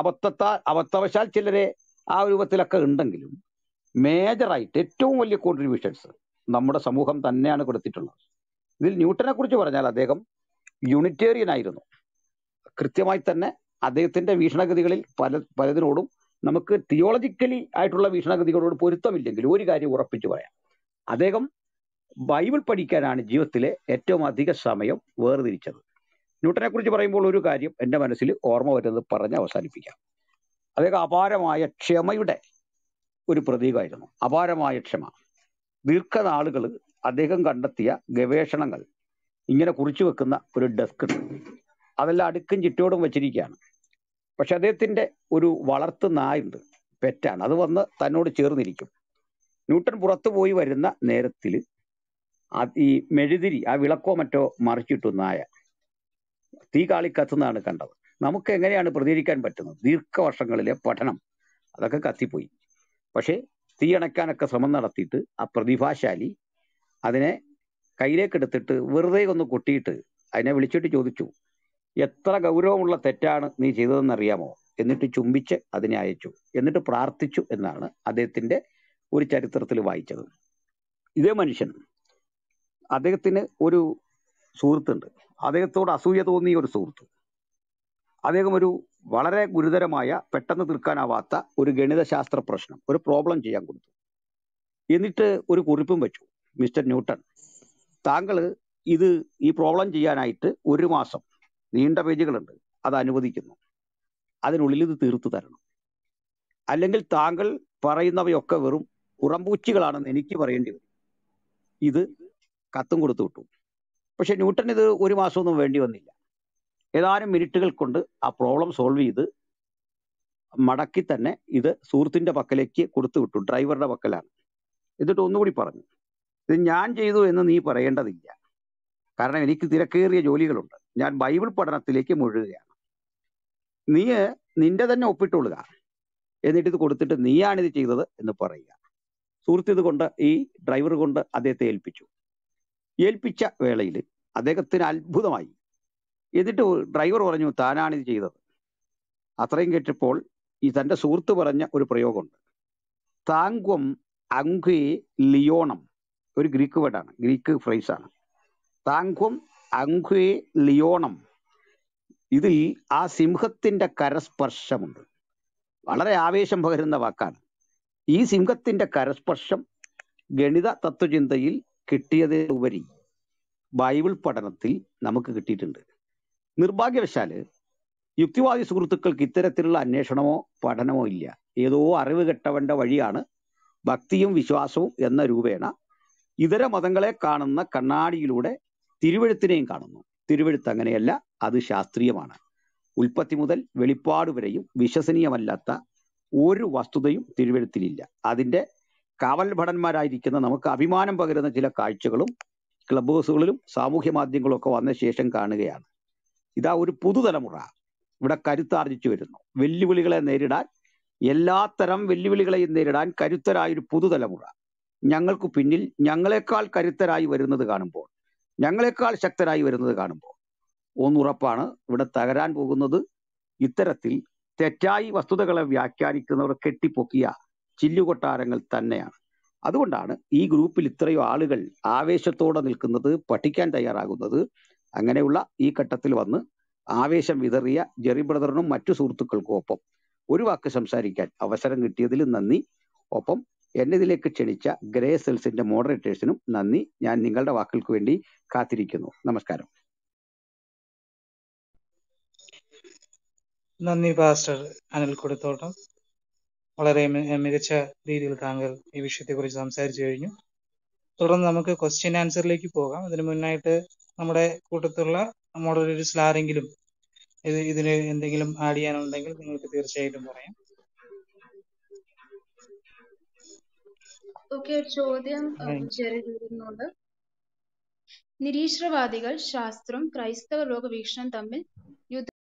അബദ്ധത്താൽ അബദ്ധവശാൽ ചിലരെ ആ രൂപത്തിലൊക്കെ ഉണ്ടെങ്കിലും മേജറായിട്ട് ഏറ്റവും വലിയ കോൺട്രിബ്യൂഷൻസ് നമ്മുടെ സമൂഹം തന്നെയാണ് കൊടുത്തിട്ടുള്ളത് ഇതിൽ ന്യൂട്ടനെ കുറിച്ച് പറഞ്ഞാൽ അദ്ദേഹം യൂണിറ്റേറിയൻ ആയിരുന്നു കൃത്യമായി തന്നെ അദ്ദേഹത്തിന്റെ വീക്ഷണഗതികളിൽ പല പലതിനോടും നമുക്ക് തിയോളജിക്കലി ആയിട്ടുള്ള വീക്ഷണഗതികളോട് പൊരുത്തമില്ലെങ്കിലും ഒരു കാര്യം ഉറപ്പിച്ചു പറയാം അദ്ദേഹം ബൈബിൾ പഠിക്കാനാണ് ജീവിതത്തിലെ ഏറ്റവും അധിക സമയം വേർതിരിച്ചത് ന്യൂട്ടനെ കുറിച്ച് പറയുമ്പോൾ ഒരു കാര്യം എൻ്റെ മനസ്സിൽ ഓർമ്മ വരുന്നത് പറഞ്ഞ് അവസാനിപ്പിക്കാം അദ്ദേഹം അപാരമായ ക്ഷമയുടെ ഒരു പ്രതീകമായിരുന്നു അപാരമായ ക്ഷമ ദീർഘനാളുകൾ അദ്ദേഹം കണ്ടെത്തിയ ഗവേഷണങ്ങൾ ഇങ്ങനെ കുറിച്ചു വെക്കുന്ന ഒരു ഡെസ്ക് ഉണ്ട് അതെല്ലാം അടുക്കും ചുറ്റോടും വെച്ചിരിക്കുകയാണ് പക്ഷെ അദ്ദേഹത്തിൻ്റെ ഒരു വളർത്തു നായുണ്ട് പെറ്റാണ് അത് വന്ന് തന്നോട് ചേർന്നിരിക്കും ന്യൂട്ടൺ പുറത്തു പോയി വരുന്ന നേരത്തിൽ ഈ മെഴുതിരി ആ വിളക്കോ മറ്റോ മറിച്ചിട്ടു നായ തീ കാളി കത്തുന്നതാണ് കണ്ടത് നമുക്ക് എങ്ങനെയാണ് പ്രതികരിക്കാൻ പറ്റുന്നത് ദീർഘവർഷങ്ങളിലെ പഠനം അതൊക്കെ കത്തിപ്പോയി പക്ഷേ തീയണക്കാനൊക്കെ ശ്രമം നടത്തിയിട്ട് ആ പ്രതിഭാശാലി അതിനെ കയ്യിലേക്കെടുത്തിട്ട് വെറുതെ ഒന്ന് കൊട്ടിയിട്ട് അതിനെ വിളിച്ചിട്ട് ചോദിച്ചു എത്ര ഗൗരവമുള്ള തെറ്റാണ് നീ ചെയ്തതെന്ന് അറിയാമോ എന്നിട്ട് ചുംബിച്ച് അതിനെ അയച്ചു എന്നിട്ട് പ്രാർത്ഥിച്ചു എന്നാണ് അദ്ദേഹത്തിൻ്റെ ഒരു ചരിത്രത്തിൽ വായിച്ചത് ഇതേ മനുഷ്യൻ അദ്ദേഹത്തിന് ഒരു സുഹൃത്തുണ്ട് അദ്ദേഹത്തോട് അസൂയ തോന്നിയ ഒരു സുഹൃത്ത് അദ്ദേഹം ഒരു വളരെ ഗുരുതരമായ പെട്ടെന്ന് തീർക്കാനാവാത്ത ഒരു ഗണിതശാസ്ത്ര പ്രശ്നം ഒരു പ്രോബ്ലം ചെയ്യാൻ കൊടുത്തു എന്നിട്ട് ഒരു കുറിപ്പും വെച്ചു മിസ്റ്റർ ന്യൂട്ടൺ താങ്കൾ ഇത് ഈ പ്രോബ്ലം ചെയ്യാനായിട്ട് ഒരു മാസം നീണ്ട പേജുകളുണ്ട് അത് അനുവദിക്കുന്നു അതിനുള്ളിൽ ഇത് തീർത്തു തരണം അല്ലെങ്കിൽ താങ്കൾ പറയുന്നവയൊക്കെ വെറും ഉറമ്പൂച്ചികളാണെന്ന് എനിക്ക് പറയേണ്ടി വരും ഇത് കത്തും കൊടുത്തു വിട്ടു പക്ഷെ ന്യൂട്ടൺ ഇത് ഒരു മാസമൊന്നും വേണ്ടി വന്നില്ല ഏതാനും മിനിറ്റുകൾ കൊണ്ട് ആ പ്രോബ്ലം സോൾവ് ചെയ്ത് മടക്കി തന്നെ ഇത് സുഹൃത്തിൻ്റെ പക്കലേക്ക് കൊടുത്തു വിട്ടു ഡ്രൈവറുടെ പക്കലാണ് എന്നിട്ട് ഒന്നുകൂടി പറഞ്ഞു ഇത് ഞാൻ ചെയ്തു എന്ന് നീ പറയേണ്ടതില്ല കാരണം എനിക്ക് തിരക്കേറിയ ജോലികളുണ്ട് ഞാൻ ബൈബിൾ പഠനത്തിലേക്ക് മുഴുകുകയാണ് നീ നിന്റെ തന്നെ ഒപ്പിട്ടുകൊള്ളുക എന്നിട്ട് ഇത് കൊടുത്തിട്ട് നീയാണിത് ചെയ്തത് എന്ന് പറയുക സുഹൃത്ത് ഇത് കൊണ്ട് ഈ ഡ്രൈവർ കൊണ്ട് അദ്ദേഹത്തെ ഏൽപ്പിച്ചു ഏൽപ്പിച്ച വേളയിൽ അദ്ദേഹത്തിന് അത്ഭുതമായി എന്നിട്ട് ഡ്രൈവർ പറഞ്ഞു താനാണ് ഇത് ചെയ്തത് അത്രയും കേട്ടപ്പോൾ ഈ തൻ്റെ സുഹൃത്ത് പറഞ്ഞ ഒരു പ്രയോഗമുണ്ട് താങ്ക്വം അങ്കേ ലിയോണം ഒരു ഗ്രീക്ക് വേർഡാണ് ഗ്രീക്ക് ഫ്രൈസാണ് താങ്ക്വം അങ്കേ ലിയോണം ഇതിൽ ആ സിംഹത്തിൻ്റെ കരസ്പർശമുണ്ട് വളരെ ആവേശം പകരുന്ന വാക്കാണ് ഈ സിംഹത്തിൻ്റെ കരസ്പർശം ഗണിത തത്വചിന്തയിൽ കിട്ടിയത് ഉപരി ബൈബിൾ പഠനത്തിൽ നമുക്ക് കിട്ടിയിട്ടുണ്ട് നിർഭാഗ്യവശാൽ യുക്തിവാദി സുഹൃത്തുക്കൾക്ക് ഇത്തരത്തിലുള്ള അന്വേഷണമോ പഠനമോ ഇല്ല ഏതോ അറിവ് കെട്ടവന്റെ വഴിയാണ് ഭക്തിയും വിശ്വാസവും എന്ന രൂപേണ ഇതര മതങ്ങളെ കാണുന്ന കണ്ണാടിയിലൂടെ തിരുവഴുത്തിനെയും കാണുന്നു തിരുവഴുത്ത് അങ്ങനെയല്ല അത് ശാസ്ത്രീയമാണ് ഉൽപ്പത്തി മുതൽ വെളിപ്പാട് വരെയും വിശ്വസനീയമല്ലാത്ത ഒരു വസ്തുതയും തിരുവഴുത്തിലില്ല അതിൻ്റെ കാവൽ ഭടന്മാരായിരിക്കുന്ന നമുക്ക് അഭിമാനം പകരുന്ന ചില കാഴ്ചകളും ക്ലബ് ഹൗസുകളിലും സാമൂഹ്യ ഒക്കെ വന്ന ശേഷം കാണുകയാണ് ഇതാ ഒരു പുതുതലമുറ ഇവിടെ കരുത്താർജിച്ചു വരുന്നു വെല്ലുവിളികളെ നേരിടാൻ എല്ലാത്തരം വെല്ലുവിളികളെയും നേരിടാൻ കരുത്തരായൊരു പുതുതലമുറ ഞങ്ങൾക്ക് പിന്നിൽ ഞങ്ങളെക്കാൾ കരുത്തരായി വരുന്നത് കാണുമ്പോൾ ഞങ്ങളെക്കാൾ ശക്തരായി വരുന്നത് കാണുമ്പോൾ ഒന്നുറപ്പാണ് ഇവിടെ തകരാൻ പോകുന്നത് ഇത്തരത്തിൽ തെറ്റായി വസ്തുതകളെ വ്യാഖ്യാനിക്കുന്നവർ കെട്ടിപ്പൊക്കിയ ചില്ലുകൊട്ടാരങ്ങൾ തന്നെയാണ് അതുകൊണ്ടാണ് ഈ ഗ്രൂപ്പിൽ ഇത്രയും ആളുകൾ ആവേശത്തോടെ നിൽക്കുന്നത് പഠിക്കാൻ തയ്യാറാകുന്നത് അങ്ങനെയുള്ള ഈ ഘട്ടത്തിൽ വന്ന് ആവേശം വിതറിയ ജെറി ബ്രദറിനും മറ്റു സുഹൃത്തുക്കൾക്കും ഒപ്പം ഒരു വാക്ക് സംസാരിക്കാൻ അവസരം കിട്ടിയതിൽ നന്ദി ഒപ്പം എന്നതിലേക്ക് ക്ഷണിച്ച ഗ്രേ സെൽസിന്റെ മോഡറേറ്റേഴ്സിനും നന്ദി ഞാൻ നിങ്ങളുടെ വാക്കുകൾക്ക് വേണ്ടി കാത്തിരിക്കുന്നു നമസ്കാരം നന്ദി പാസ്റ്റർ അനിൽ കൊടുത്തോട്ടം വളരെ മികച്ച രീതിയിൽ താങ്കൾ ഈ വിഷയത്തെക്കുറിച്ച് സംസാരിച്ചു കഴിഞ്ഞു തുടർന്ന് നമുക്ക് ക്വസ്റ്റ്യൻ ആൻസറിലേക്ക് പോകാം അതിന് മുന്നായിട്ട് നമ്മുടെ കൂട്ടത്തിലുള്ള മോഡറേറ്റേഴ്സിൽ ആരെങ്കിലും ഇത് ഇതിന് എന്തെങ്കിലും ആഡ് ചെയ്യാനുണ്ടെങ്കിൽ നിങ്ങൾക്ക് തീർച്ചയായിട്ടും പറയാം ഓക്കെ ഒരു ചോദ്യം ചേരുന്നുണ്ട് നിരീശ്വരവാദികൾ ശാസ്ത്രം ക്രൈസ്തവ ലോകവീക്ഷണം തമ്മിൽ